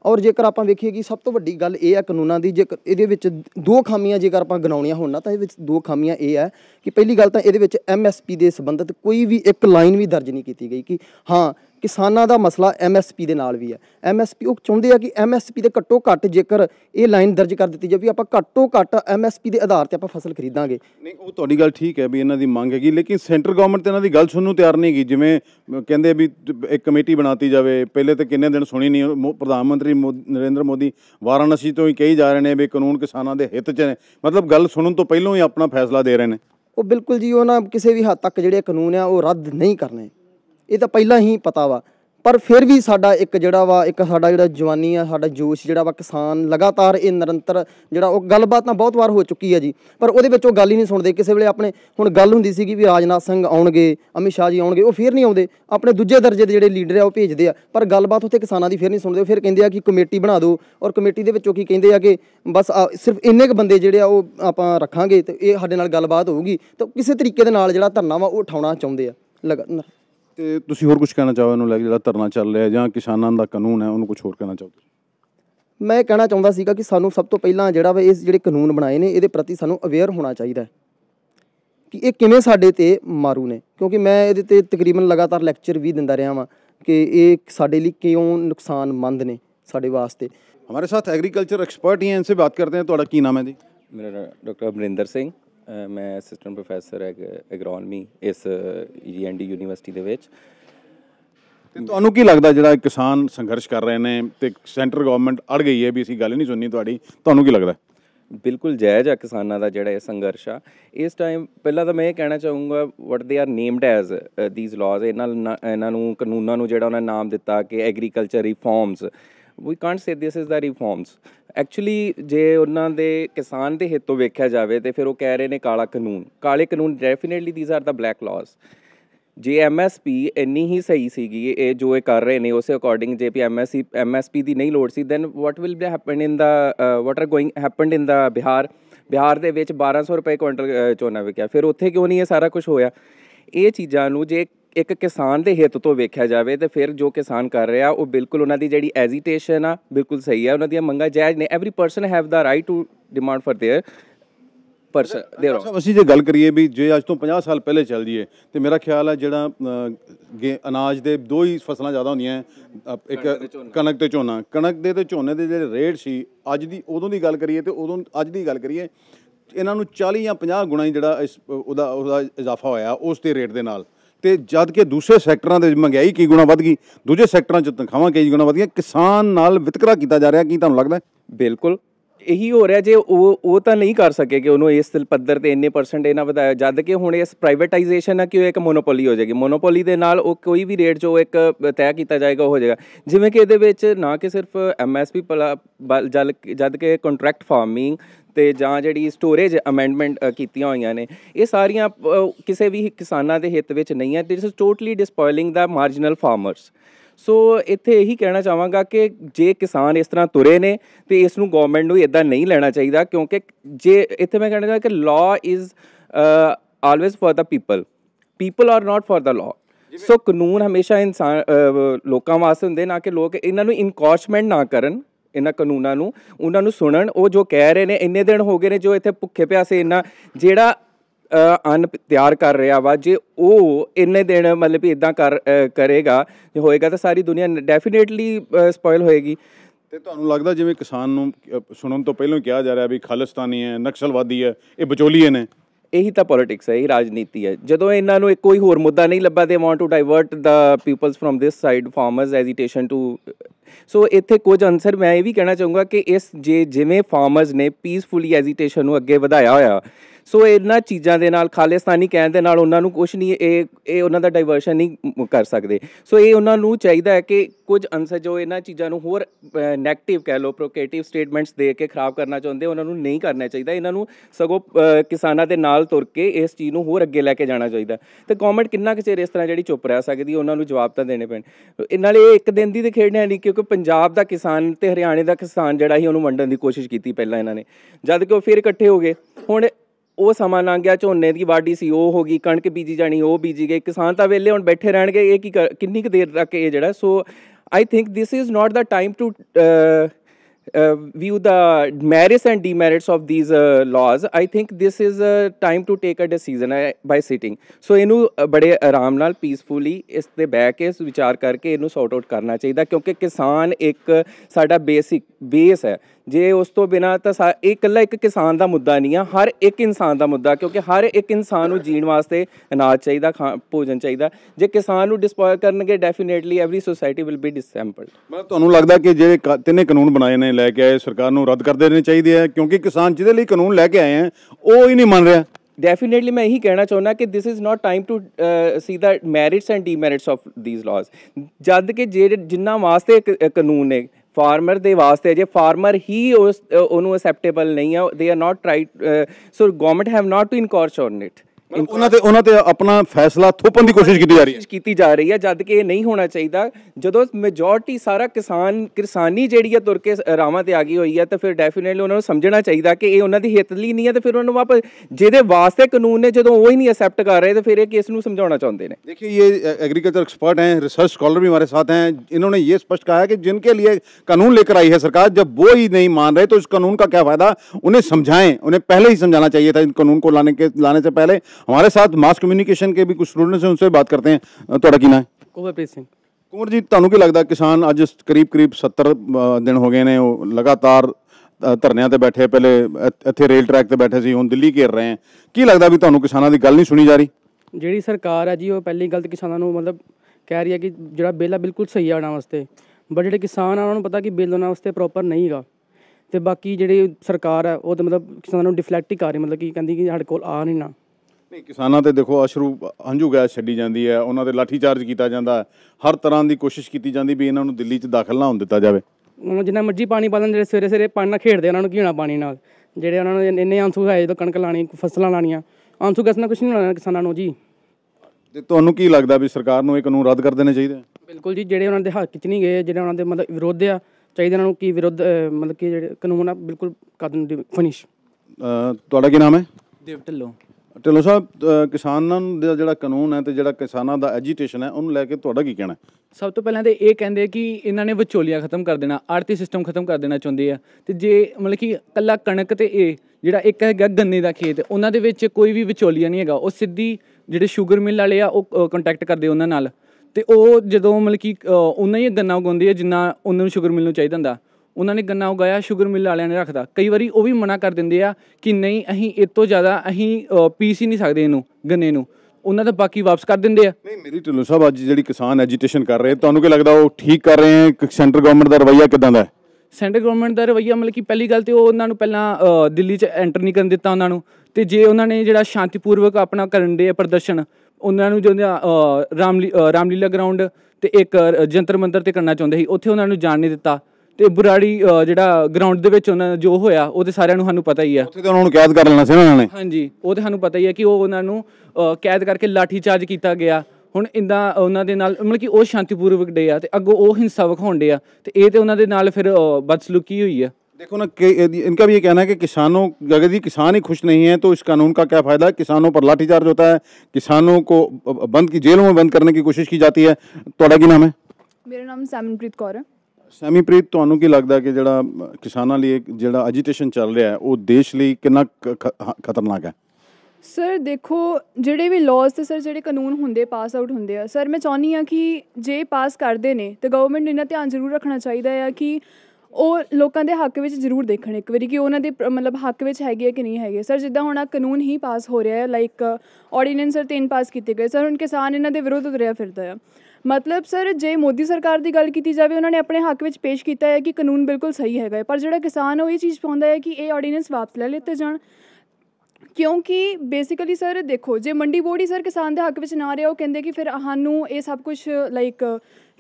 ਔਰ ਜੇਕਰ ਆਪਾਂ ਵੇਖੀਏ ਕਿ ਸਭ ਤੋਂ ਵੱਡੀ ਗੱਲ ਇਹ ਹੈ ਕਾਨੂੰਨਾਂ ਦੀ ਜੇਕਰ ਇਹਦੇ ਵਿੱਚ ਦੋ ਖਾਮੀਆਂ ਜੇਕਰ ਆਪਾਂ ਗਣਾਉਣੀਆਂ ਹੋਣ ਨਾ ਤਾਂ ਇਹਦੇ ਵਿੱਚ ਦੋ ਖਾਮੀਆਂ ਇਹ ਹੈ ਕਿ ਪਹਿਲੀ ਗੱਲ ਤਾਂ ਇਹਦੇ ਵਿੱਚ ਐਮਐਸਪੀ ਦੇ ਸੰਬੰਧਤ ਕੋਈ ਵੀ ਇੱਕ ਲਾਈਨ ਵੀ ਦਰਜ ਨਹੀਂ ਕੀਤੀ ਗਈ ਕਿ ਹਾਂ ਕਿਸਾਨਾਂ ਦਾ ਮਸਲਾ ਐਮਐਸਪੀ ਦੇ ਨਾਲ ਵੀ ਹੈ ਐਮਐਸਪੀ ਉਹ ਚਾਹੁੰਦੇ ਆ ਕਿ ਐਮਐਸਪੀ ਦੇ ਘੱਟੋ ਘੱਟ ਜੇਕਰ ਇਹ ਲਾਈਨ ਦਰਜ ਕਰ ਦਿੱਤੀ ਜਾਵੇ ਆਪਾਂ ਘੱਟੋ ਘੱਟ ਐਮਐਸਪੀ ਦੇ ਆਧਾਰ ਤੇ ਆਪਾਂ ਫਸਲ ਖਰੀਦਾਂਗੇ ਨਹੀਂ ਉਹ ਤੁਹਾਡੀ ਗੱਲ ਠੀਕ ਹੈ ਵੀ ਇਹਨਾਂ ਦੀ ਮੰਗ ਹੈਗੀ ਲੇਕਿਨ ਸੈਂਟਰ ਗਵਰਨਮੈਂਟ ਤੇ ਇਹਨਾਂ ਦੀ ਗੱਲ ਸੁਣਨ ਨੂੰ ਤਿਆਰ ਨਹੀਂ ਗਈ ਜਿਵੇਂ ਕਹਿੰਦੇ ਵੀ ਇੱਕ ਕਮੇਟੀ ਬਣਾਤੀ ਜਾਵੇ ਪਹਿਲੇ ਤੇ ਕਿੰਨੇ ਦਿਨ ਸੁਣੀ ਨਹੀਂ ਪ੍ਰਧਾਨ ਮੰਤਰੀ ਨਰਿੰਦਰ ਮੋਦੀ ਵਾਰਾਣਸੀ ਤੋਂ ਹੀ ਕਹੀ ਜਾ ਰਹੇ ਨੇ ਵੀ ਕਾਨੂੰਨ ਕਿਸਾਨਾਂ ਦੇ ਹਿੱਤ 'ਚ ਨੇ ਮਤਲਬ ਗੱਲ ਸੁਣਨ ਤੋਂ ਪਹਿਲਾਂ ਹੀ ਆਪਣਾ ਫੈਸਲਾ ਦੇ ਰਹੇ ਨੇ ਉਹ ਬਿਲਕੁਲ ਜੀ ਉਹਨਾਂ ਕਿਸੇ ਵੀ ਹੱਦ ਤੱਕ ਜਿਹੜੇ ਕਾਨੂੰਨ ਆ ਉਹ ਰੱਦ ਨਹੀਂ ਕਰਨੇ ਇਹ ਤਾਂ ਪਹਿਲਾਂ ਹੀ ਪਤਾ ਵਾ ਪਰ ਫਿਰ ਵੀ ਸਾਡਾ ਇੱਕ ਜਿਹੜਾ ਵਾ ਇੱਕ ਸਾਡਾ ਜਿਹੜਾ ਜਵਾਨੀ ਆ ਸਾਡਾ ਜੋਸ਼ ਜਿਹੜਾ ਵਾ ਕਿਸਾਨ ਲਗਾਤਾਰ ਇਹ ਨਿਰੰਤਰ ਜਿਹੜਾ ਉਹ ਗੱਲਬਾਤ ਤਾਂ ਬਹੁਤ ਵਾਰ ਹੋ ਚੁੱਕੀ ਹੈ ਜੀ ਪਰ ਉਹਦੇ ਵਿੱਚ ਉਹ ਗੱਲ ਹੀ ਨਹੀਂ ਸੁਣਦੇ ਕਿਸੇ ਵੇਲੇ ਆਪਣੇ ਹੁਣ ਗੱਲ ਹੁੰਦੀ ਸੀਗੀ ਵੀ ਰਾਜਨਾਥ ਸਿੰਘ ਆਉਣਗੇ ਅਮਿਤ ਸ਼ਾਹ ਜੀ ਆਉਣਗੇ ਉਹ ਫਿਰ ਨਹੀਂ ਆਉਂਦੇ ਆਪਣੇ ਦੂਜੇ ਦਰਜੇ ਦੇ ਜਿਹੜੇ ਲੀਡਰ ਆ ਉਹ ਭੇਜਦੇ ਆ ਪਰ ਗੱਲਬਾਤ ਉੱਥੇ ਕਿਸਾਨਾਂ ਦੀ ਫਿਰ ਨਹੀਂ ਸੁਣਦੇ ਫਿਰ ਕਹਿੰਦੇ ਆ ਕਿ ਕਮੇਟੀ ਬਣਾ ਦਿਓ ਔਰ ਕਮੇਟੀ ਦੇ ਵਿੱਚੋਂ ਕੀ ਕਹਿੰਦੇ ਆ ਕਿ ਬਸ ਸਿਰਫ ਇੰਨੇ ਕੁ ਬੰਦੇ ਜਿਹੜੇ ਆ ਉਹ ਆਪਾਂ ਰੱਖਾਂਗੇ ਤੇ ਇਹ ਸਾਡੇ ਨਾਲ ਗੱਲਬਾਤ ਹੋਊਗੀ ਤਾਂ ਕਿਸੇ ਤਰੀਕੇ ਦੇ ਨਾਲ ਜਿਹੜਾ ਧਰਨਾ ਵਾ ਉਹ ਉਠਾਉਣਾ ਚਾਹੁੰਦੇ ਆ ਲਗਾ ਤੇ ਤੁਸੀਂ ਹੋਰ ਕੁਝ ਕਹਿਣਾ ਚਾਹੋ ਇਹਨੂੰ ਲੈ ਕੇ ਜਿਹੜਾ ਧਰਨਾ ਚੱਲ ਰਿਹਾ ਜਾਂ ਕਿਸਾਨਾਂ ਦਾ ਕਾਨੂੰਨ ਹੈ ਉਹਨੂੰ ਕੁਝ ਹੋਰ ਕਹਿਣਾ ਚਾਹੋ ਮੈਂ ਕਹਿਣਾ ਚਾਹੁੰਦਾ ਸੀਗਾ ਕਿ ਸਾਨੂੰ ਸਭ ਤੋਂ ਪਹਿਲਾਂ ਜਿਹੜਾ ਵਾ ਇਸ ਜਿਹੜੇ ਕਾਨੂੰਨ ਬਣਾਏ ਨੇ ਇਹਦੇ ਪ੍ਰਤੀ ਸਾਨੂੰ ਅਵੇਅਰ ਹੋਣਾ ਚਾਹੀਦਾ ਹੈ ਕਿ ਇਹ ਕਿਵੇਂ ਸਾਡੇ ਤੇ ਮਾਰੂ ਨੇ ਕਿਉਂਕਿ ਮੈਂ ਇਹਦੇ ਤੇ ਤਕਰੀਬਨ ਲਗਾਤਾਰ ਲੈਕਚਰ ਵੀ ਦਿੰਦਾ ਰਿਹਾ ਹਾਂ ਕਿ ਇਹ ਸਾਡੇ ਲਈ ਕਿਉਂ ਨੁਕਸਾਨਮੰਦ ਨੇ ਸਾਡੇ ਵਾਸਤੇ ਹਮਾਰੇ ਸਾਥ ਐਗਰੀਕਲਚਰ ਐਕਸਪਰਟ ਹੀ हैं ਸੇ ਬਾਤ ਕਰਦੇ ਹਾਂ ਤੁਹਾਡਾ ਕੀ ਨਾਮ ਹੈ ਜੀ ਮੇਰਾ ਡਾਕਟਰ ਬਰਿੰਦਰ ਸਿੰਘ ਮੈਂ ਅਸਿਸਟੈਂਟ ਪ੍ਰੋਫੈਸਰ ਐਗਰੋਨਮੀ ਇਸ ਜੀਐਨਡੀ uh, ਯੂਨੀਵਰਸਿਟੀ e ਦੇ ਵਿੱਚ ਤੇ ਤੁਹਾਨੂੰ ਕੀ ਲੱਗਦਾ ਜਿਹੜਾ ਕਿਸਾਨ ਸੰਘਰਸ਼ ਕਰ ਰਹੇ ਨੇ ਤੇ ਸੈਂਟਰ ਗਵਰਨਮੈਂਟ ਅੜ ਗਈ ਹੈ ਵੀ ਅਸੀਂ ਗੱਲ ਨਹੀਂ ਸੁਣਨੀ ਤੁਹਾਡੀ ਤੁਹਾਨੂੰ ਕੀ ਲੱਗਦਾ ਬਿਲਕੁਲ ਜਾਇਜ਼ ਆ ਕਿਸਾਨਾਂ ਦਾ ਜਿਹੜਾ ਇਹ ਸੰਘਰਸ਼ ਆ ਇਸ ਟਾਈਮ ਪਹਿਲਾਂ ਤਾਂ ਮੈਂ ਇਹ ਕਹਿਣਾ ਚਾਹੂੰਗਾ what they are named as these laws ਇਹਨਾਂ ਇਹਨਾਂ ਨੂੰ ਕਾਨੂੰਨਾਂ ਨੂੰ ਜਿਹੜਾ ਉਹਨਾਂ ਨਾਮ ਦਿੱਤਾ ਕਿ agriculture reforms we can't say this is the reforms actually ਜੇ ਉਹਨਾਂ ਦੇ ਕਿਸਾਨ ਦੇ ਹਿੱਤੋਂ ਵੇਖਿਆ ਜਾਵੇ ਤੇ ਫਿਰ ਉਹ ਕਹਿ ਰਹੇ ਨੇ ਕਾਲਾ ਕਾਨੂੰਨ ਕਾਲੇ ਕਾਨੂੰਨ definitely these are the black laws ਜੇ ਐਮਐਸਪੀ ਇੰਨੀ ਹੀ ਸਹੀ ਸੀਗੀ ਇਹ ਜੋ ਇਹ ਕਰ ਰਹੇ ਨੇ ਉਸੇ ਅਕੋਰਡਿੰਗ ਜੇ ਪੀ ਐਮਐਸਪੀ ਐਮਐਸਪੀ ਦੀ ਨਹੀਂ ਲੋੜ ਸੀ then what will be happen in the what are going happened in the Bihar Bihar ਦੇ ਵਿੱਚ 1200 ਰੁਪਏ ਕੁਇੰਟਲ ਚੋਨਾ ਵਿਕਿਆ ਫਿਰ ਉੱਥੇ ਕਿਉਂ ਨਹੀਂ ਇਹ ਸਾਰਾ ਕੁਝ ਹੋਇਆ ਇਹ ਚੀਜ਼ਾਂ ਨੂੰ ਜੇ ਇੱਕ ਕਿਸਾਨ ਦੇ ਹਿੱਤ ਤੋਂ ਵੇਖਿਆ ਜਾਵੇ ਤੇ ਫਿਰ ਜੋ ਕਿਸਾਨ ਕਰ ਰਿਹਾ ਉਹ ਬਿਲਕੁਲ ਉਹਨਾਂ ਦੀ ਜਿਹੜੀ ਐਜੀਟੇਸ਼ਨ ਆ ਬਿਲਕੁਲ ਸਹੀ ਆ ਉਹਨਾਂ ਦੀਆਂ ਮੰਗਾਂ ਜਾਇਜ਼ ਨੇ every person have the right to demand for their person ਦੇ ਰੋ ਅਸੀਂ ਜੇ ਗੱਲ ਕਰੀਏ ਵੀ ਜੇ ਅੱਜ ਤੋਂ 50 ਸਾਲ ਪਹਿਲੇ ਚੱਲ ਜੀਏ ਤੇ ਮੇਰਾ ਖਿਆਲ ਆ ਜਿਹੜਾ ਅਨਾਜ ਦੇ ਦੋ ਹੀ ਫਸਲਾਂ ਜ਼ਿਆਦਾ ਹੁੰਦੀਆਂ ਇੱਕ ਕਣਕ ਤੇ ਝੋਨਾ ਕਣਕ ਦੇ ਤੇ ਝੋਨੇ ਦੇ ਜਿਹੜੇ ਰੇਟ ਸੀ ਅੱਜ ਦੀ ਉਦੋਂ ਦੀ ਗੱਲ ਕਰੀਏ ਤੇ ਉਦੋਂ ਅੱਜ ਦੀ ਗੱਲ ਕਰੀਏ ਇਹਨਾਂ ਨੂੰ 40 ਜਾਂ 50 ਗੁਣਾ ਹੀ ਜਿਹੜਾ ਇਸ ਉਹਦਾ ਉਹਦਾ ਇਜ਼ਾਫਾ ਹੋਇਆ ਉਸ ਦੇ ਰੇਟ ਦੇ ਨਾਲ ਤੇ ਜਦ ਕਿ ਦੂਸਰੇ ਸੈਕਟਰਾਂ ਦੇ ਮਹਿੰਗਾਈ ਕੀ ਗੁਣਾ ਵਧ ਗਈ ਦੂਜੇ ਸੈਕਟਰਾਂ 'ਚ ਤਨਖਾਹਾਂ ਕਈ ਗੁਣਾ ਵਧੀਆਂ ਗਈਆਂ ਕਿਸਾਨ ਨਾਲ ਵਿਤਕਰਾ ਕੀਤਾ ਜਾ ਰਿਹਾ ਕੀ ਤੁਹਾਨੂੰ ਲੱਗਦਾ ਬਿਲਕੁਲ ਇਹੀ ਹੋ ਰਿਹਾ ਜੇ ਉਹ ਉਹ ਤਾਂ ਨਹੀਂ ਕਰ ਸਕੇ ਕਿ ਉਹਨੂੰ ਇਸ ਪੱਧਰ ਤੇ ਇੰਨੇ ਪਰਸੈਂਟ ਇਹਨਾਂ ਵਧਾਇਆ ਜਦ ਕਿ ਹੁਣ ਇਸ ਪ੍ਰਾਈਵੇਟਾਈਜੇਸ਼ਨ ਆ ਕਿ ਉਹ ਇੱਕ ਮੋਨੋਪੋਲੀ ਹੋ ਜਾਏਗੀ ਮੋਨੋਪੋਲੀ ਦੇ ਨਾਲ ਉਹ ਕੋਈ ਵੀ ਰੇਟ ਜੋ ਇੱਕ ਤੈਅ ਕੀਤਾ ਜਾਏਗਾ ਉਹ ਹੋ ਜਾਏਗਾ ਜਿਵੇਂ ਕਿ ਇਹਦੇ ਵਿੱਚ ਨਾ ਕਿ ਸਿਰਫ ਐਮਐਸਪੀ ਜਦ ਕਿ ਕੰਟਰੈਕਟ ਫਾਰਮਿੰਗ ਤੇ ਜਾਂ ਜਿਹੜੀ ਸਟੋਰੇਜ ਅਮੈਂਡਮੈਂਟ ਕੀਤੀਆਂ ਹੋਈਆਂ ਨੇ ਇਹ ਸਾਰੀਆਂ ਕਿਸੇ ਵੀ ਕਿਸਾਨਾਂ ਦੇ ਹਿੱਤ ਵਿੱਚ ਨਹੀਂ ਹੈ this is totally despoiling the marginal farmers so ਇੱਥੇ ਇਹੀ ਕਹਿਣਾ ਚਾਹਾਂਗਾ ਕਿ ਜੇ ਕਿਸਾਨ ਇਸ ਤਰ੍ਹਾਂ ਤੁਰੇ ਨੇ ਤੇ ਇਸ ਨੂੰ ਗਵਰਨਮੈਂਟ ਨੂੰ ਇਦਾਂ ਨਹੀਂ ਲੈਣਾ ਚਾਹੀਦਾ ਕਿਉਂਕਿ ਜੇ ਇੱਥੇ ਮੈਂ ਕਹਿਣਾ ਚਾਹਾਂਗਾ ਕਿ law is always for the people people are not for the law so ਕਾਨੂੰਨ ਹਮੇਸ਼ਾ ਇਨਸਾਨ ਲੋਕਾਂ ਵਾਸਤੇ ਹੁੰਦੇ ਨਾ ਕਿ ਲੋਕ ਇਹਨਾਂ ਨੂੰ ਇਨਕੋਚਮੈਂਟ ਨਾ ਕਰਨ ਇਹਨਾਂ ਕਾਨੂੰਨਾਂ ਨੂੰ ਉਹਨਾਂ ਨੂੰ ਸੁਣਨ ਉਹ ਜੋ ਕਹਿ ਰਹੇ ਨੇ ਇੰਨੇ ਦਿਨ ਹੋ ਗਏ ਨੇ ਜੋ ਇੱਥੇ ਭੁੱਖੇ ਪਿਆਸੇ ਇੰਨਾ ਜਿਹੜਾ ਅਨ ਤਿਆਰ ਕਰ ਰਿਹਾ ਵਾ ਜੇ ਉਹ ਇੰਨੇ ਦਿਨ ਮਤਲਬ ਇਦਾਂ ਕਰ ਕਰੇਗਾ ਜੇ ਹੋਏਗਾ ਤਾਂ ਸਾਰੀ ਦੁਨੀਆ ਡੈਫੀਨੇਟਲੀ ਸਪੋਇਲ ਹੋਏਗੀ ਤੇ ਤੁਹਾਨੂੰ ਲੱਗਦਾ ਜਿਵੇਂ ਕਿਸਾਨ ਨੂੰ ਸੁਣਨ ਤੋਂ ਪਹਿਲਾਂ ਕਿਹਾ ਜਾ ਰਿਹਾ ਵੀ ਖਾਲਿਸਤਾਨੀ ਹੈ ਨਕਸਲਵਾਦੀ ਹੈ ਇਹ ਬਚੋਲੀਏ ਨੇ ਇਹੀ ਤਾਂ ਪੋਲਿਟਿਕਸ ਹੈ ਇਹ ਰਾਜਨੀਤੀ ਹੈ ਜਦੋਂ ਇਹਨਾਂ ਨੂੰ ਕੋਈ ਹੋਰ ਮੁੱਦਾ ਨਹੀਂ ਲੱਭਾ they want to divert the people's from this side farmers agitation to so ਇੱਥੇ ਕੁਝ ਅਨਸਰ ਮੈਂ ਇਹ ਵੀ ਕਹਿਣਾ ਚਾਹੂੰਗਾ ਕਿ ਇਸ ਜੇ ਜਿਵੇਂ ਫਾਰਮਰਸ ਨੇ ਪੀਸਫੁਲੀ ਐਜੀਟੇਸ਼ਨ ਨੂੰ ਅੱਗੇ ਵਧਾਇਆ ਹੋਇਆ ਸੋ ਇਹਨਾਂ ਚੀਜ਼ਾਂ ਦੇ ਨਾਲ ਖਾਲਿਸਤਾਨੀ ਕਹਿਣ ਦੇ ਨਾਲ ਉਹਨਾਂ ਨੂੰ ਕੁਝ ਨਹੀਂ ਇਹ ਇਹ ਉਹਨਾਂ ਦਾ ਡਾਈਵਰਸ਼ਨ ਨਹੀਂ ਕਰ ਸਕਦੇ ਸੋ ਇਹ ਉਹਨਾਂ ਨੂੰ ਚਾਹੀਦਾ ਹੈ ਕਿ ਕੁਝ ਅੰਸਰ ਜੋ ਇਹਨਾਂ ਚੀਜ਼ਾਂ ਨੂੰ ਹੋਰ 네ਗੇਟਿਵ ਕਹਿ ਲੋ ਪ੍ਰੋਕੇਟਿਵ ਸਟੇਟਮੈਂਟਸ ਦੇ ਕੇ ਖਰਾਬ ਕਰਨਾ ਚਾਹੁੰਦੇ ਉਹਨਾਂ ਨੂੰ ਨਹੀਂ ਕਰਨਾ ਚਾਹੀਦਾ ਇਹਨਾਂ ਨੂੰ ਸਗੋਂ ਕਿਸਾਨਾਂ ਦੇ ਨਾਲ ਤੁਰ ਕੇ ਇਸ ਚੀਜ਼ ਨੂੰ ਹੋਰ ਅੱਗੇ ਲੈ ਕੇ ਜਾਣਾ ਚਾਹੀਦਾ ਤੇ ਗਵਰਨਮੈਂਟ ਕਿੰਨਾ ਕਿ ਚਿਰ ਇਸ ਤਰ੍ਹਾਂ ਜਿਹੜੀ ਚੁੱਪ ਰਹਿ ਸਕਦੀ ਉਹਨਾਂ ਨੂੰ ਜਵਾਬ ਤਾਂ ਦੇਣੇ ਪੈਣ ਇਹਨਾਂ ਲਈ ਇੱਕ ਦਿਨ ਦੀ ਤੇ ਖੇਡਣਾ ਨਹੀਂ ਕਿਉਂਕਿ ਪੰਜਾਬ ਦਾ ਕਿਸਾਨ ਤੇ ਹਰਿਆਣੇ ਦਾ ਕਿਸਾਨ ਜਿਹੜਾ ਸੀ ਉਹਨੂੰ ਵੰਡਣ ਦੀ ਕੋਸ਼ਿਸ਼ ਕੀਤੀ ਪਹਿਲਾਂ ਇਹਨਾਂ ਨੇ ਜਦ ਕਿ ਉਹ ਫਿਰ ਇਕੱਠੇ ਹੋ ਗਏ ਹੁਣ ਉਹ ਸਮਾਂ ਲੰਘ ਗਿਆ ਝੋਨੇ ਦੀ ਵਾਢੀ ਸੀ ਉਹ ਹੋ ਗਈ ਕਣਕ ਬੀਜੀ ਜਾਣੀ ਉਹ ਬੀਜੀ ਗਈ ਕਿਸਾਨ ਤਾਂ ਵੇਲੇ ਹੁਣ ਬੈਠੇ ਰਹਿਣਗੇ ਇਹ ਕੀ ਕਿੰਨੀ ਕੁ ਦੇਰ ਤੱਕ ਇਹ ਜਿਹੜਾ so I think this is not the time to view the merits and demerits of these laws I think this is is a time to take a decision eh, by sitting ਇਹਨੂੰ ਬੜੇ ਆਰਾਮ ਨਾਲ peacefully ਇਸ ਤੇ ਬੈ ਕੇ ਵਿਚਾਰ ਕਰਕੇ ਇਹਨੂੰ ਸੌਟ ਆਊਟ ਕਰਨਾ ਚਾਹੀਦਾ ਕਿਉਂਕਿ ਕਿਸਾਨ ਇੱਕ ਸਾਡਾ ਬੇਸਿਕ ਬੇਸ ਹੈ ਜੇ ਉਸ ਤੋਂ ਬਿਨਾ ਤਾਂ ਇਹ ਇਕੱਲਾ ਇੱਕ ਕਿਸਾਨ ਦਾ ਮੁੱਦਾ ਨਹੀਂ ਆ ਹਰ ਇੱਕ ਇਨਸਾਨ ਦਾ ਮੁੱਦਾ ਕਿਉਂਕਿ ਹਰ ਇੱਕ ਇਨਸਾਨ ਨੂੰ ਜੀਣ ਵਾਸਤੇ ਅਨਾਜ ਚਾਹੀਦਾ ਭੋਜਨ ਚਾਹੀਦਾ ਜੇ ਕਿਸਾਨ ਨੂੰ ਡਿਸਪੋਇਲ ਕਰਨਗੇ definitely every society will be dismantled ਮੈਂ ਤੁਹਾਨੂੰ ਲੱਗਦਾ ਕਿ ਜਿਹੜੇ ਤਿੰਨੇ ਕਾਨੂੰਨ ਬਣਾਏ ਨੇ ਲੈ ਕੇ ਆਏ ਸਰਕਾਰ ਨੂੰ ਰੱਦ ਕਰ ਦੇਣੇ ਚਾਹੀਦੇ ਆ ਕਿਉਂਕਿ ਕਿਸਾਨ ਜਿਹਦੇ ਲਈ ਕਾਨੂੰਨ ਲੈ ਕੇ ਆਏ ਆ ਉਹ ਹੀ ਨਹੀਂ ਮੰਨ ਰਿਹਾ ਡੈਫੀਨੇਟਲੀ ਮੈਂ ਇਹੀ ਕਹਿਣਾ ਚਾਹੁੰਦਾ ਕਿ this is not time to see the merits and demerits of these laws ਜਦ ਕਿ ਜਿਹੜੇ ਜਿੰਨਾ ਵਾਸਤੇ ਕਾਨੂੰਨ ਨੇ ਫਾਰਮਰ ਦੇ ਵਾਸਤੇ ਜੇ ਫਾਰਮਰ ਹੀ ਉਸ ਉਹਨੂੰ ਅਸੈਪਟੇਬਲ ਨਹੀਂ ਆ they are not try so government have not to incorporate it ਉਹਨਾਂ ਤੇ ਉਹਨਾਂ ਤੇ ਆਪਣਾ ਫੈਸਲਾ ਥੋਪਣ ਦੀ ਕੋਸ਼ਿਸ਼ ਕੀਤੀ ਜਾ ਰਹੀ ਹੈ ਕੀਤੀ ਜਾ ਰਹੀ ਹੈ ਜਦ ਕਿ ਇਹ ਨਹੀਂ ਹੋਣਾ ਚਾਹੀਦਾ ਜਦੋਂ ਮੈਜੋਰਟੀ ਸਾਰਾ ਕਿਸਾਨ ਕਿਸਾਨੀ ਜਿਹੜੀ ਹੈ ਤੁਰ ਕੇ ਰਾਵਾਂ ਤੇ ਆ ਗਈ ਹੋਈ ਹੈ ਤਾਂ ਫਿਰ ਡੈਫੀਨਿਟਲੀ ਉਹਨਾਂ ਨੂੰ ਸਮਝਣਾ ਚਾਹੀਦਾ ਕਿ ਇਹ ਉਹਨਾਂ ਦੀ ਹਿੱਤ ਲਈ ਨਹੀਂ ਹੈ ਤਾਂ ਫਿਰ ਉਹਨਾਂ ਨੂੰ ਵਾਪਸ ਜਿਹਦੇ ਵਾਸਤੇ ਕਾਨੂੰਨ ਨੇ ਜਦੋਂ ਉਹ ਹੀ ਨਹੀਂ ਐਕਸੈਪਟ ਕਰ ਰਹੇ ਤਾਂ ਫਿਰ ਇਹ ਕੇਸ ਨੂੰ ਸਮਝਾਉਣਾ ਚਾਹੁੰਦੇ ਨੇ देखिए ये एग्रीकल्चर एक्सपर्ट हैं रिसर्च स्कॉलर भी हमारे साथ हैं इन्होंने ये स्पष्ट कहा है कि जिनके लिए कानून लेकर आई है सरकार जब वो ही नहीं मान रहे तो इस कानून का क्या फायदा उन्हें समझाएं ਉਹਨੇ पहले ही समझाना चाहिए था इन ਕਾਨੂੰਨ ਕੋ ਲਾਣੇ ਕੇ ਲਾਣੇ ਸੇ ਪਹਿਲੇ ਹਮਾਰੇ ਸਾਥ ਮਾਸ ਕਮਿਊਨੀਕੇਸ਼ਨ ਕੇ ਵੀ ਕੁਝ ਸਟੂਡੈਂट्स हैं उनसे ਬਾਤ ਕਰਤੇ हैं ਤੁਹਾਡਾ ਕੀ ਨਾਮ ਹੈ ਕੁਵਰਪ੍ਰੀਤ ਸਿੰਘ ਕੁਮਰ ਜੀ ਤੁਹਾਨੂੰ ਕੀ ਲੱਗਦਾ ਕਿਸਾਨ ਅੱਜ ਕਰੀਬ ਕਰੀਬ 70 ਦਿਨ ਹੋ ਗਏ ਨੇ ਉਹ ਲਗਾਤਾਰ ਧਰਨਿਆਂ ਤੇ ਬੈਠੇ ਪਹਿਲੇ ਇੱਥੇ ਰੇਲ ਟਰੈਕ ਤੇ ਬੈਠੇ ਸੀ ਹੁਣ ਦਿੱਲੀ ਘੇਰ ਰਹੇ ਹੈ ਕੀ ਲੱਗਦਾ ਵੀ ਤੁਹਾਨੂੰ ਕਿਸਾਨਾਂ ਦੀ ਗੱਲ ਨਹੀਂ ਸੁਣੀ ਜਾ ਰਹੀ ਜਿਹੜੀ ਸਰਕਾਰ ਹੈ ਜੀ ਉਹ ਪਹਿਲੀ ਗੱਲ ਕਿਸਾਨਾਂ ਨੂੰ ਮਤਲਬ ਕਹਿ ਰਹੀ ਹੈ ਕਿ ਜਿਹੜਾ ਬਿੱਲ ਆ ਬਿਲਕੁਲ ਸਹੀ ਆ ਉਹਨਾਂ ਵਾਸਤੇ ਬਟ ਜਿਹੜੇ ਕਿਸਾਨ ਆ ਉਹਨਾਂ ਨੂੰ ਪਤਾ ਕਿ ਬਿੱਲ ਉਹਨਾਂ ਵਾਸਤੇ ਪ੍ਰੋਪਰ ਨਹੀਂ ਹੈਗਾ ਤੇ ਬਾਕੀ ਜਿਹੜੀ ਸਰਕਾਰ ਹੈ ਉਹ ਤਾਂ ਮਤਲਬ ਕਿਸਾਨਾਂ ਨੂੰ ਡਿਫਲੈਕਟ ਹੀ ਕਰ ਰਹੀ ਮਤਲਬ ਕਿ ਕਹਿੰਦੀ ਕਿ ਸਾਡੇ ਕੋਲ ਆ ਨਹੀਂ ਨਾ ਨਹੀਂ ਕਿਸਾਨਾਂ ਤੇ ਦੇਖੋ ਅਸ਼ਰੂ ਹੰਝੂ ਗੈਸ ਛੱਡੀ ਜਾਂਦੀ ਹੈ ਉਹਨਾਂ ਤੇ ਲਾਠੀ ਚਾਰਜ ਕੀਤਾ ਜਾਂਦਾ ਹਰ ਤਰ੍ਹਾਂ ਦੀ ਕੋਸ਼ਿਸ਼ ਕੀਤੀ ਜਾਂਦੀ ਵੀ ਇਹਨਾਂ ਨੂੰ ਦਿੱਲੀ 'ਚ ਦਾਖਲ ਨਾ ਹੋਣ ਦਿੱਤਾ ਜਾਵੇ ਉਹਨਾਂ ਜਿੰਨਾ ਮਰਜ਼ੀ ਪਾਣੀ ਪਾ ਲੈਣ ਜਿਹੜੇ ਸਵੇਰੇ ਸਵੇਰੇ ਪਾਣੀ ਨਾਲ ਖੇਡਦੇ ਉਹਨਾਂ ਨੂੰ ਕੀ ਹੋਣਾ ਪਾਣੀ ਨਾਲ ਜਿਹੜੇ ਉਹਨਾਂ ਨੂੰ ਇੰਨੇ ਆਂਸੂ ਆਏ ਜਦੋਂ ਕਣਕ ਲਾਣੀ ਫਸਲਾਂ ਲਾਣੀਆਂ ਆਂਸੂ ਗੈਸ ਨਾਲ ਕੁਝ ਨਹੀਂ ਹੋਣਾ ਕਿਸਾਨਾਂ ਨੂੰ ਜੀ ਤੇ ਤੁਹਾਨੂੰ ਕੀ ਲੱਗਦਾ ਵੀ ਸਰਕਾਰ ਨੂੰ ਇਹ ਕਾਨੂੰਨ ਰੱਦ ਕਰ ਦੇਣੇ ਚਾਹੀਦੇ ਬਿਲਕੁਲ ਜੀ ਜਿਹੜੇ ਉਹਨਾਂ ਦੇ ਹੱਕ 'ਚ ਨਹੀਂ ਗਏ ਜਿਹੜੇ ਉਹਨਾਂ ਦੇ ਮਤਲਬ ਵਿਰੋਧ ਆ ਚਾਹੀਦੇ ਉਹਨਾਂ ਨੂੰ ਕੀ ਵਿਰੋਧ ਮਤਲਬ ਕਿ ਜਿਹੜੇ ਕਾਨੂੰਨ ਆ ਬਿਲਕੁਲ ਕਰ ਦੇਣ ਫਿਨਿਸ਼ ਤੁਹਾਡਾ ਕੀ ਨਾਮ ਹੈ ਦੇਵ ਢਿੱਲੋਂ ਟਿਲੋ ਸਾਹਿਬ ਕਿਸਾਨਾਂ ਦਾ ਜਿਹੜਾ ਕਾਨੂੰਨ ਹੈ ਤੇ ਜਿਹੜਾ ਕਿਸਾਨਾਂ ਦਾ ਐਜੀਟੇਸ਼ਨ ਹੈ ਉਹਨੂੰ ਲੈ ਕੇ ਤੁਹਾਡਾ ਕੀ ਕਹਿਣਾ ਸਭ ਤੋਂ ਪਹਿਲਾਂ ਤੇ ਇਹ ਕਹਿੰਦੇ ਕਿ ਇਹਨਾਂ ਨੇ ਵਿਚੋਲੀਆਂ ਖਤਮ ਕਰ ਦੇਣਾ ਆਰਤੀ ਸਿਸਟਮ ਖਤਮ ਕਰ ਦੇਣਾ ਚਾਹੁੰਦੇ ਆ ਤੇ ਜੇ ਮਤਲਬ ਕਿ ਕੱਲਾ ਕਣਕ ਤੇ ਇਹ ਜਿਹੜਾ ਇੱਕ ਹੈਗਾ ਗੰਨੇ ਦਾ ਖੇਤ ਉਹਨਾਂ ਦੇ ਵਿੱਚ ਕੋਈ ਵੀ ਵਿਚੋਲੀਆ ਨਹੀਂ ਹੈਗਾ ਉਹ ਸਿੱਧੀ ਜਿਹੜੇ 슈ਗਰ ਮਿਲ ਵਾਲੇ ਆ ਉਹ ਕੰਟੈਕਟ ਕਰਦੇ ਉਹਨਾਂ ਨਾਲ ਤੇ ਉਹ ਜਦੋਂ ਮਤਲਬ ਕਿ ਉਹਨਾਂ ਹੀ ਗੰਨਾ ਉਗਾਉਂਦੇ ਆ ਜਿੰਨਾ ਉਹਨਾਂ ਨੂੰ 슈ਗਰ ਮਿਲ ਨੂੰ ਚਾਹੀਦਾ ਹੁੰਦਾ ਉਹਨਾਂ ਨੇ ਗੰਨਾ ਉਗਾਇਆ 슈ਗਰ ਮਿਲ ਵਾਲਿਆਂ ਨੇ ਰੱਖਦਾ ਕਈ ਵਾਰੀ ਉਹ ਵੀ ਮਨਾ ਕਰ ਦਿੰਦੇ ਆ ਕਿ ਨਹੀਂ ਅਸੀਂ ਇਸ ਤੋਂ ਜ਼ਿਆਦਾ ਅਸੀਂ ਪੀਸ ਹੀ ਨਹੀਂ ਸਕਦੇ ਇਹਨੂੰ ਗੰਨੇ ਨੂੰ ਉਹਨਾਂ ਦਾ ਬਾਕੀ ਵਾਪਸ ਕਰ ਦਿੰਦੇ ਆ ਨਹੀਂ ਮੇਰੀ ਢਿੱਲੋਂ ਸਾਹਿਬ ਅੱਜ ਜਿਹੜੀ ਕਿਸਾਨ ਐਜੀਟੇਸ਼ਨ ਕਰ ਰਹੇ ਤੁਹਾਨੂੰ ਕੀ ਲੱਗਦਾ ਉਹ ਠੀਕ ਕਰ ਰਹੇ ਹੈ ਸੈਂਟਰ ਗਵਰਨਮੈਂਟ ਦਾ ਰਵਈਆ ਕਿਦਾਂ ਦਾ ਹੈ ਸੈਂਟਰ ਗਵਰਨਮੈਂਟ ਦਾ ਰਵਈਆ ਮਤਲਬ ਕਿ ਪਹਿਲੀ ਗੱਲ ਤੇ ਉਹ ਉਹਨਾਂ ਨੂੰ ਪਹਿਲਾਂ ਦਿੱਲੀ 'ਚ ਐਂਟਰ ਨਹੀਂ ਕਰਨ ਦਿੱਤਾ ਉਹਨਾਂ ਨੂੰ ਤੇ ਜੇ ਉਹਨਾਂ ਨੇ ਜਿਹੜਾ ਸ਼ਾਂਤੀਪੂਰਵਕ ਆਪਣਾ ਕਰਨ ਦੇ ਪ੍ਰਦਰਸ਼ਨ ਉਹਨਾਂ ਨੂੰ ਜਿਹੜਾ ਰਾਮਲੀਲਾ ਗਰਾਊਂਡ ਤੇ ਇੱਕ ਜੰਤਰ ਮੰਤਰ ਤੇ ਕਰਨਾ ਚਾਹੁੰਦੇ ਸੀ ਉੱਥੇ ਉਹਨਾਂ ਨੂੰ ਜਾਣ ਨਹੀਂ ਦਿੱਤਾ ਤੇ ਬੁਰਾੜੀ ਜਿਹੜਾ ਗਰਾਊਂਡ ਦੇ ਵਿੱਚ ਉਹਨਾਂ ਜੋ ਹੋਇਆ ਉਹ ਤੇ ਸਾਰਿਆਂ ਨੂੰ ਸਾਨੂੰ ਪਤਾ ਹੀ ਆ ਉੱਥੇ ਤਾਂ ਉਹਨਾਂ ਨੂੰ ਕੈਦ ਕਰ ਲੈਣਾ ਸੀ ਉਹਨਾਂ ਨੇ ਹਾਂਜੀ ਉਹ ਤੇ ਸਾਨੂੰ ਪਤਾ ਹੀ ਆ ਕਿ ਉਹ ਉਹਨਾਂ ਨੂੰ ਕੈਦ ਕਰਕੇ ਲਾਠੀ ਚਾਰਜ ਕੀਤਾ ਗਿਆ ਹੁਣ ਇੰਦਾ ਉਹਨਾਂ ਦੇ ਨਾਲ ਮਤਲਬ ਕਿ ਉਹ ਸ਼ਾਂਤੀਪੂਰਵਕ ਡੇ ਆ ਤੇ ਅੱਗੋਂ ਉਹ ਹਿੰਸਾ ਵਿਖਾਉਣ ਡੇ ਆ ਤੇ ਇਹ ਤੇ ਉਹਨਾਂ ਦੇ ਨਾਲ ਫਿਰ ਬਦਸਲੂਕੀ ਹੋਈ ਆ ਦੇਖੋ ਨਾ ਇਨਕਾ ਵੀ ਇਹ ਕਹਿਣਾ ਹੈ ਕਿ ਕਿਸਾਨੋਂ किसानों अगर जी किसान ही खुश नहीं है तो इस कानून का क्या फ़ायदा है किसानों पर लाठीचार्ज होता है किसानों को ਬੰਦ की जेलों में बंद करने की कोशिश ਕੀ जाती ਹੈ तो की ਨਾਮ है मेरा नाम ਸਮੀਪ੍ਰੀਤ ਤੁਹਾਨੂੰ ਕੀ ਲੱਗਦਾ ਕਿ ਜਿਹੜਾ ਕਿਸਾਨਾਂ ਲਈ ਜਿਹੜਾ ਐਜੀਟੇਸ਼ਨ ਚੱਲ ਰਿਹਾ ਹੈ ਉਹ ਦੇਸ਼ ਲਈ ਕਿੰਨਾ ਖਤਰਨਾਕ ਹੈ ਸਰ ਦੇਖੋ ਜਿਹੜੇ ਵੀ ਲਾਜ਼ ਤੇ ਸਰ ਜਿਹੜੇ ਕਾਨੂੰਨ ਹੁੰਦੇ ਪਾਸ ਆਊਟ ਹੁੰਦੇ ਆ ਸਰ ਮੈਂ ਚਾਹੁੰਦੀ ਆ ਕਿ ਜੇ ਪਾਸ ਕਰਦੇ ਨੇ ਤੇ ਗਵਰਨਮੈਂਟ ਇਹਨਾਂ ਧਿਆਨ ਜ਼ਰੂਰ ਰੱਖਣਾ ਚਾਹੀਦਾ ਆ ਕਿ ਉਹ ਲੋਕਾਂ ਦੇ ਹੱਕ ਵਿੱਚ ਜ਼ਰੂਰ ਦੇਖਣ ਇੱਕ ਵਾਰੀ ਕਿ ਉਹਨਾਂ ਦੇ ਮਤਲਬ ਹੱਕ ਵਿੱਚ ਹੈਗੇ ਆ ਕਿ ਨਹੀਂ ਹੈਗੇ ਸਰ ਜਿੱਦਾਂ ਹੁਣ ਆ ਕਾਨੂੰਨ ਹੀ ਪਾਸ ਹੋ ਰਿਹਾ ਹੈ ਲਾਈਕ ਆਰਡੀਨੈਂਸ ਸਰ ਤਿੰਨ ਪਾਸ ਕੀਤੇ ਗਏ ਸਰ ਹੁਣ ਕਿਸਾਨ ਇਹਨਾਂ ਦੇ ਵਿਰੋਧ ਉਤਰਿਆ ਫਿਰਦਾ ਆ ਮਤਲਬ ਸਰ ਜੇ ਮੋਦੀ ਸਰਕਾਰ ਦੀ ਗੱਲ ਕੀਤੀ ਜਾਵੇ ਉਹਨਾਂ ਨੇ ਆਪਣੇ ਹੱਕ ਵਿੱਚ ਪੇਸ਼ ਕੀਤਾ ਹੈ ਕਿ ਕਾਨੂੰਨ ਬਿਲਕੁਲ ਸਹੀ ਹੈਗਾ ਪਰ ਜਿਹੜਾ ਕਿਸਾਨ ਉਹ ਇਹ ਚੀਜ਼ ਪਾਉਂਦਾ ਹੈ ਕਿ ਇਹ ਆਰਡੀਨੈਂਸ ਵਾਪਸ ਲੈ ਲਿੱਤੇ ਜਾਣ ਕਿਉਂਕਿ ਬੇਸਿਕਲੀ ਸਰ ਦੇਖੋ ਜੇ ਮੰਡੀ ਬੋਰਡ ਹੀ ਸਰ ਕਿਸਾਨ ਦੇ ਹੱਕ ਵਿੱਚ ਨਾ ਰਿਹਾ ਉਹ ਕਹਿੰਦੇ ਕਿ ਫਿਰ ਸਾਨੂੰ ਇਹ ਸਭ ਕੁਝ ਲਾਈਕ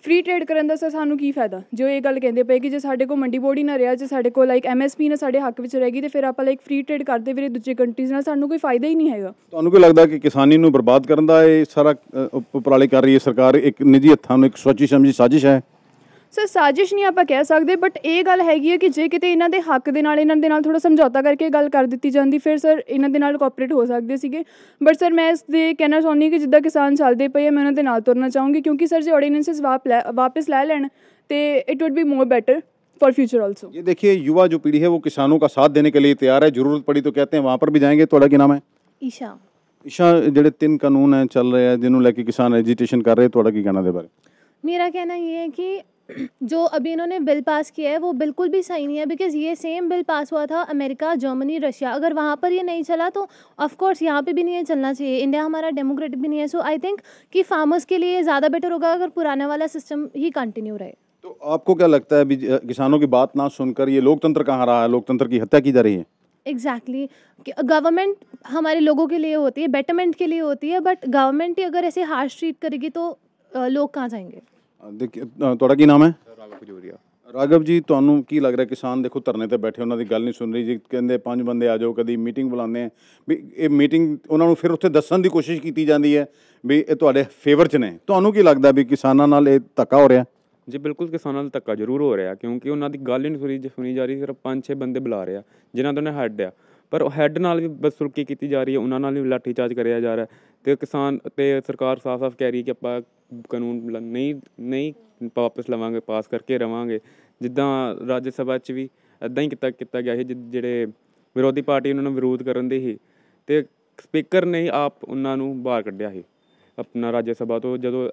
ਫ੍ਰੀ ਟ੍ਰੇਡ ਕਰਨ ਦਾ ਸਾਨੂੰ ਕੀ ਫਾਇਦਾ ਜੋ ਇਹ ਗੱਲ ਕਹਿੰਦੇ ਪਏ ਕਿ ਜੇ ਸਾਡੇ ਕੋਲ ਮੰਡੀ ਬੋਰਡ ਹੀ ਨਾ ਰਿਹਾ ਜੇ ਸਾਡੇ ਕੋਲ ਲਾਈਕ ਐਮਐਸਪੀ ਨਾ ਸਾਡੇ ਹੱਕ ਵਿੱਚ ਰਹਿ ਗਈ ਤੇ ਫਿਰ ਆਪਾਂ ਲਾਈਕ ਫ੍ਰੀ ਟ੍ਰੇਡ ਕਰਦੇ ਵੀਰੇ ਦੂਜੇ ਕੰਟਰੀਜ਼ ਨਾਲ ਸਾਨੂੰ ਕੋਈ ਫਾਇਦਾ ਹੀ ਨਹੀਂ ਹੈਗਾ ਤੁਹਾਨੂੰ ਕੀ ਲੱਗਦਾ ਕਿ ਕਿਸਾਨੀ ਨੂੰ ਬਰਬਾਦ ਕਰਨ ਦਾ ਇਹ ਸਾਰਾ ਉਪਰਾਲੇ ਕਰ ਰਹੀ ਹੈ ਸਰਕਾਰ ਇੱਕ ਨਿੱਜੀ ਹੱਥਾਂ ਨੂੰ ਇੱਕ ਸੋਚੀ ਸਮਝੀ ਸਾਜ਼ਿਸ਼ ਹੈ ਸਰ ਸਾਜ਼ਿਸ਼ ਨਹੀਂ ਆਪਾਂ ਕਹਿ ਸਕਦੇ ਬਟ ਇਹ ਗੱਲ ਹੈਗੀ ਹੈ ਕਿ ਜੇ ਕਿਤੇ ਇਹਨਾਂ ਦੇ ਹੱਕ ਦੇ ਨਾਲ ਇਹਨਾਂ ਦੇ ਨਾਲ ਥੋੜਾ ਸਮਝੌਤਾ ਕਰਕੇ ਗੱਲ ਕਰ ਦਿੱਤੀ ਜਾਂਦੀ ਫਿਰ ਸਰ ਇਹਨਾਂ ਦੇ ਨਾਲ ਕੋਆਪਰੇਟ ਹੋ ਸਕਦੇ ਸੀਗੇ ਬਟ ਸਰ ਮੈਂ ਇਸ ਦੇ ਕਹਿਣਾ ਚਾਹੁੰਦੀ ਕਿ ਜਿੱਦਾਂ ਕਿਸਾਨ ਚੱਲਦੇ ਪਏ ਆ ਮੈਂ ਉਹਨਾਂ ਦੇ ਨਾਲ ਤੁਰਨਾ ਚਾਹੂੰਗੀ ਕਿਉਂਕਿ ਸਰ ਜੇ ਆਰਡੀਨੈਂਸਸ ਵਾਪਸ ਲੈ ਲੈਣ ਤੇ it would be more better for future also ये देखिए युवा जो पीढ़ी है वो किसानों का साथ देने के लिए तैयार है जरूरत पड़ी तो कहते हैं वहाँ पर भी जाएंगे थोड़ा क्या नाम है ईशा ईशा ਜਿਹੜੇ ਤਿੰਨ ਕਾਨੂੰਨ ਹੈ ਚੱਲ ਰਹੇ ਆ ਜਿਹਨੂੰ ਲੈ ਕੇ ਕਿਸਾਨ ਐਜੀਟੇਸ਼ਨ ਕਰ ਰਹੇ ਤੁਹਾਡਾ ਕੀ ਕਹਿਣਾ ਦੇ ਬਾਰੇ ਮੇਰਾ ਕਹਿਣਾ ਇਹ ਹੈ ਕਿ जो अभी इन्होंने बिल पास किया है वो बिल्कुल भी सही नहीं है बिकॉज़ ये सेम बिल पास हुआ था अमेरिका जर्मनी रशिया अगर वहाँ पर ये नहीं चला तो ऑफकोर्स यहाँ पे भी नहीं चलना चाहिए इंडिया हमारा डेमोक्रेटिक भी नहीं है सो आई थिंक कि फार्मर्स के लिए ज़्यादा बेटर होगा अगर पुराने वाला सिस्टम ही कंटिन्यू रहे तो आपको क्या लगता है अभी किसानों की बात ना सुनकर ये लोकतंत्र कहाँ रहा है लोकतंत्र की हत्या की जा रही है एग्जैक्टली exactly. गवर्नमेंट हमारे लोगों के लिए होती है बेटरमेंट के लिए होती है बट गवर्नमेंट ही अगर ऐसे हार्श ट्रीट करेगी तो लोग कहाँ जाएंगे ਦੇਖੀ ਤੁਹਾਡਾ ਕੀ ਨਾਮ ਹੈ ਰਾਘਵ ਖਜੂਰੀਆ ਰਾਘਵ ਜੀ ਤੁਹਾਨੂੰ ਕੀ ਲੱਗ ਰਿਹਾ ਕਿਸਾਨ ਦੇਖੋ ਧਰਨੇ ਤੇ ਬੈਠੇ ਉਹਨਾਂ ਦੀ ਗੱਲ ਨਹੀਂ ਸੁਣ ਰਹੀ ਜੀ ਕਹਿੰਦੇ ਪੰਜ ਬੰਦੇ ਆ ਜਾਓ ਕਦੀ ਮੀਟਿੰਗ ਬੁਲਾਉਂਦੇ ਆ ਵੀ ਇਹ ਮੀਟਿੰਗ ਉਹਨਾਂ ਨੂੰ ਫਿਰ ਉੱਥੇ ਦੱਸਣ ਦੀ ਕੋਸ਼ਿਸ਼ ਕੀਤੀ ਜਾਂਦੀ ਹੈ ਵੀ ਇਹ ਤੁਹਾਡੇ ਫੇਵਰ 'ਚ ਨੇ ਤੁਹਾਨੂੰ ਕੀ ਲੱਗਦਾ ਵੀ ਕਿਸਾਨਾਂ ਨਾਲ ਇਹ ਧੱਕਾ ਹੋ ਰਿਹਾ ਜੀ ਬਿਲਕੁਲ ਕਿਸਾਨਾਂ ਨਾਲ ਧੱਕਾ ਜ਼ਰੂਰ ਹੋ ਰਿਹਾ ਕਿਉਂਕਿ ਉਹਨਾਂ ਦੀ ਗੱਲ ਹੀ ਨਹੀਂ ਸੁਣੀ ਜਾ ਰਹੀ ਸਿਰਫ ਪੰਜ ਛੇ ਬੰਦੇ ਬੁਲਾ ਰਿਹਾ ਜਿਨ੍ਹਾਂ ਤੋਂ ਨੇ ਹੱਟ ਗਿਆ ਪਰ ਹੈੱਡ ਨਾਲ ਵੀ ਬਦਸਲੂਕੀ ਕੀਤੀ ਜਾ ਰਹੀ ਹੈ ਉਹਨਾਂ ਨਾਲ ਵੀ ਲਾਠੀ ਚਾਰਜ ਕਰਿਆ ਜਾ ਰਿਹਾ ਤੇ ਕਿਸਾਨ ਤੇ ਸਰਕਾਰ ਸਾਫ਼ ਸਾਫ਼ ਕਹਿ ਰਹੀ ਕਿ ਆਪਾਂ ਕਾਨੂੰਨ ਨਹੀਂ ਨਹੀਂ ਵਾਪਸ ਲਵਾਂਗੇ ਪਾਸ ਕਰਕੇ ਰਵਾਂਗੇ ਜਿੱਦਾਂ ਰਾਜ ਸਭਾ 'ਚ ਵੀ ਇਦਾਂ ਹੀ ਕੀਤਾ ਕੀਤਾ ਗਿਆ ਸੀ ਜਿਹੜੇ ਵਿਰੋਧੀ ਪਾਰਟੀ ਉਹਨਾਂ ਨੂੰ ਵਿਰੋਧ ਕਰਨ ਦੇ ਹੀ ਤੇ ਸਪੀਕਰ ਨੇ ਆਪ ਉਹਨਾਂ ਨੂੰ ਬਾਹਰ ਕੱਢਿਆ ਸੀ ਆਪਣਾ ਰਾਜ ਸਭਾ ਤੋਂ ਜਦੋਂ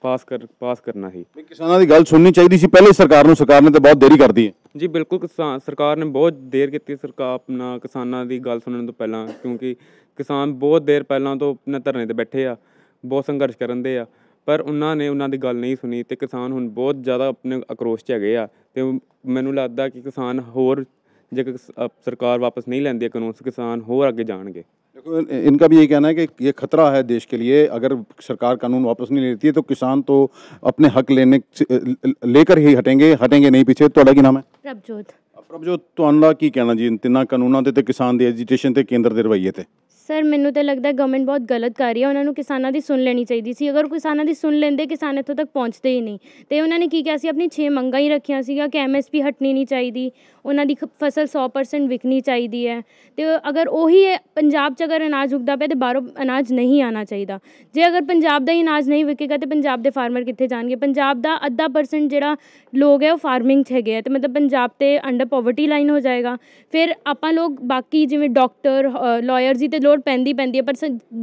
ਪਾਸ ਕਰ ਪਾਸ ਕਰਨਾ ਸੀ ਵੀ ਕਿਸਾਨਾਂ ਦੀ ਗੱਲ ਸੁਣਨੀ ਚਾਹੀਦੀ ਸੀ ਪਹਿਲੇ ਸਰਕਾਰ ਨੂੰ ਸਰਕਾਰ ਨੇ ਤਾਂ ਬਹੁਤ ਦੇਰੀ ਕਰਦੀ ਹੈ ਜੀ ਬਿਲਕੁਲ ਕਿਸਾਨ ਸਰਕਾਰ ਨੇ ਬਹੁਤ ਦੇਰ ਕੀਤੀ ਸਰਕਾਰ ਆਪਣਾ ਕਿਸਾਨਾਂ ਦੀ ਗੱਲ ਸੁਣਨ ਤੋਂ ਪਹਿਲਾਂ ਕਿਉਂਕਿ ਕਿਸਾਨ ਬਹੁਤ ਦੇਰ ਪਹਿਲਾਂ ਤੋਂ ਆਪਣੇ ਧਰਨੇ ਤੇ ਬੈਠੇ ਆ ਬਹੁਤ ਸੰਘਰਸ਼ ਕਰਨ ਦੇ ਆ ਪਰ ਉਹਨਾਂ ਨੇ ਉਹਨਾਂ ਦੀ ਗੱਲ ਨਹੀਂ ਸੁਣੀ ਤੇ ਕਿਸਾਨ ਹੁਣ ਬਹੁਤ ਜ਼ਿਆਦਾ ਆਪਣੇ ਆਕਰੋਸ਼ 'ਚ ਹੈਗੇ ਆ ਤੇ ਮੈਨੂੰ ਲੱਗਦਾ ਕਿ ਕਿਸਾਨ ਹੋਰ ਜੇ ਸਰਕਾਰ ਵਾਪਸ ਨਹੀਂ ਲੈਂਦੀ ਕਾਨੂੰਨ ਕਿਸਾਨ ਹੋਰ ਅੱਗੇ ਜਾਣਗੇ देखो इनका भी ये कहना है कि ये खतरा है देश के लिए अगर सरकार कानून वापस नहीं लेती है तो किसान तो अपने हक लेने लेकर ही हटेंगे हटेंगे नहीं पीछे तो अलग ही नाम है ਜੋ ਤੁਹਾਨੂੰ ਕੀ ਕਹਿਣਾ ਜੀ ਤਿੰਨਾਂ ਕਾਨੂੰਨਾਂ ਤੇ ਤੇ ਕਿਸਾਨ ਦੀ ਐਜੀਟੇਸ਼ਨ ਤੇ ਕੇਂਦਰ ਦੇ ਰਵਈਏ ਤੇ ਸਰ ਮੈਨੂੰ ਤਾਂ ਲੱਗਦਾ ਗਵਰਨਮੈਂਟ ਬਹੁਤ ਗਲਤ ਕਰ ਰਹੀ ਹੈ ਉਹਨਾਂ ਨੂੰ ਕਿਸਾਨਾਂ ਦੀ ਸੁਣ ਲੈਣੀ ਚਾਹੀਦੀ ਸੀ ਅਗਰ ਕਿਸਾਨਾਂ ਦੀ ਸੁਣ ਲੈਂਦੇ ਕਿਸਾਨ ਇੱਥੋਂ ਤੱਕ ਪਹੁੰਚਦੇ ਹੀ ਨਹੀਂ ਤੇ ਉਹਨਾਂ ਨੇ ਕੀ ਕਿਹਾ ਸੀ ਆਪਣੀ 6 ਮੰਗਾਂ ਹੀ ਰੱਖੀਆਂ ਸੀਗਾ ਕਿ ਐਮਐਸਪੀ ਹਟਣੀ ਨਹੀਂ ਚਾਹੀਦੀ ਉਹਨਾਂ ਦੀ ਫਸਲ 100% ਵਿਕਣੀ ਚਾਹੀਦੀ ਹੈ ਤੇ ਅਗਰ ਉਹੀ ਪੰਜਾਬ 'ਚ ਅਗਰ ਅਨਾਜ ਉਗਦਾ ਪਿਆ ਤੇ ਬਾਹਰੋਂ ਅਨਾਜ ਨਹੀਂ ਆਣਾ ਚਾਹੀਦਾ ਜੇ ਅਗਰ ਪੰਜਾਬ ਦਾ ਹੀ ਅਨਾਜ ਨਹੀਂ ਵਿਕੇਗਾ ਤੇ ਪੰਜਾਬ ਦੇ ਫਾਰਮਰ ਕਿੱਥੇ ਜਾਣਗੇ ਪੰਜਾਬ ਦਾ ਅੱਧਾ ਪਰਸੈਂਟ ਜਿਹੜਾ ਲੋਕ ਹੈ ਉਹ ਫਾਰਮਿੰਗ 'ਚ ਹੈਗੇ ਆ ਤੇ ਮਤਲਬ ਪੰਜਾਬ ਤੇ ਅੰਡਰ ਪਾਵਰਟੀ ਲਾਈਨ ਹੋ ਜਾਏਗਾ ਫਿਰ ਆਪਾਂ ਲੋਕ ਬਾਕੀ ਜਿਵੇਂ ਡਾਕਟਰ ਲਾਇਰ ਜੀ ਤੇ ਲੋੜ ਪੈਂਦੀ ਪੈਂਦੀ ਹੈ ਪਰ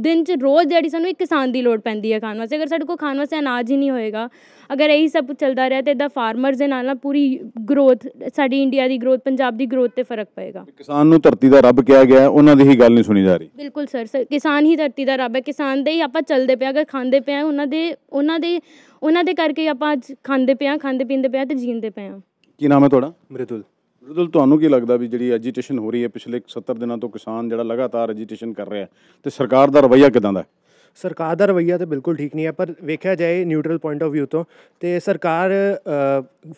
ਦਿਨ 'ਚ ਰੋਜ਼ ਜਿਹੜੀ ਸਾਨੂੰ ਇੱਕ ਕਿਸਾਨ ਦੀ ਲੋੜ ਪੈਂਦੀ ਹੈ ਖਾਣ ਵਾਸਤੇ ਅਗਰ ਸਾਡੇ ਕੋਲ ਖਾਣ ਵਾਸਤੇ ਅਨਾਜ ਹੀ ਨਹੀਂ ਹੋਏਗਾ ਅਗਰ ਇਹੀ ਸਭ ਚੱਲਦਾ ਰਿਹਾ ਤੇ ਇਦਾਂ ਫਾਰਮਰਸ ਦੇ ਨਾਲ ਨਾ ਪੂਰੀ ਗਰੋਥ ਸਾਡੀ ਇੰਡੀਆ ਦੀ ਗਰੋਥ ਪੰਜਾਬ ਦੀ ਗਰੋਥ ਤੇ ਫਰਕ ਪਏਗਾ ਕਿਸਾਨ ਨੂੰ ਧਰਤੀ ਦਾ ਰੱਬ ਕਿਹਾ ਗਿਆ ਉਹਨਾਂ ਦੀ ਹੀ ਗੱਲ ਨਹੀਂ ਸੁਣੀ ਜਾ ਰਹੀ ਬਿਲਕੁਲ ਸਰ ਕਿਸਾਨ ਹੀ ਧਰਤੀ ਦਾ ਰੱਬ ਹੈ ਕਿਸਾਨ ਦੇ ਹੀ ਆਪਾਂ ਚੱਲਦੇ ਪਿਆ ਅਗਰ ਖਾਂਦੇ ਪਿਆ ਉਹਨਾਂ ਦੇ ਉਹਨਾਂ ਦੇ ਉਹਨਾਂ ਦੇ ਕਰਕੇ ਆਪਾਂ ਅੱਜ ਖਾਂਦੇ ਪਿਆ ਖਾਂਦੇ ਪੀਂਦੇ ਪਿਆ ਤੇ ਜੀਂਦੇ ਪਿਆ ਕੀ ਨਾਮ ਹੈ ਤੁਹਾਡਾ ਮ੍ਰਿਤੁਲ ਰਦਲ ਤੁਹਾਨੂੰ ਕੀ ਲੱਗਦਾ ਵੀ ਜਿਹੜੀ ਐਜੀਟੇਸ਼ਨ ਹੋ ਰਹੀ ਹੈ ਪਿਛਲੇ 70 ਦਿਨਾਂ ਤੋਂ ਕਿਸਾਨ ਜਿਹੜਾ ਲਗਾਤਾਰ ਐਜੀਟੇਸ਼ਨ ਕਰ ਰਿਹਾ ਤੇ ਸਰਕਾਰ ਦਾ ਰਵਈਆ ਕਿਦਾਂ ਦਾ ਹੈ ਸਰਕਾਰ ਦਾ ਰਵਈਆ ਤੇ ਬਿਲਕੁਲ ਠੀਕ ਨਹੀਂ ਹੈ ਪਰ ਵੇਖਿਆ ਜਾਏ ਨਿਊਟਰਲ ਪੁਆਇੰਟ ਆਫ View ਤੋਂ ਤੇ ਸਰਕਾਰ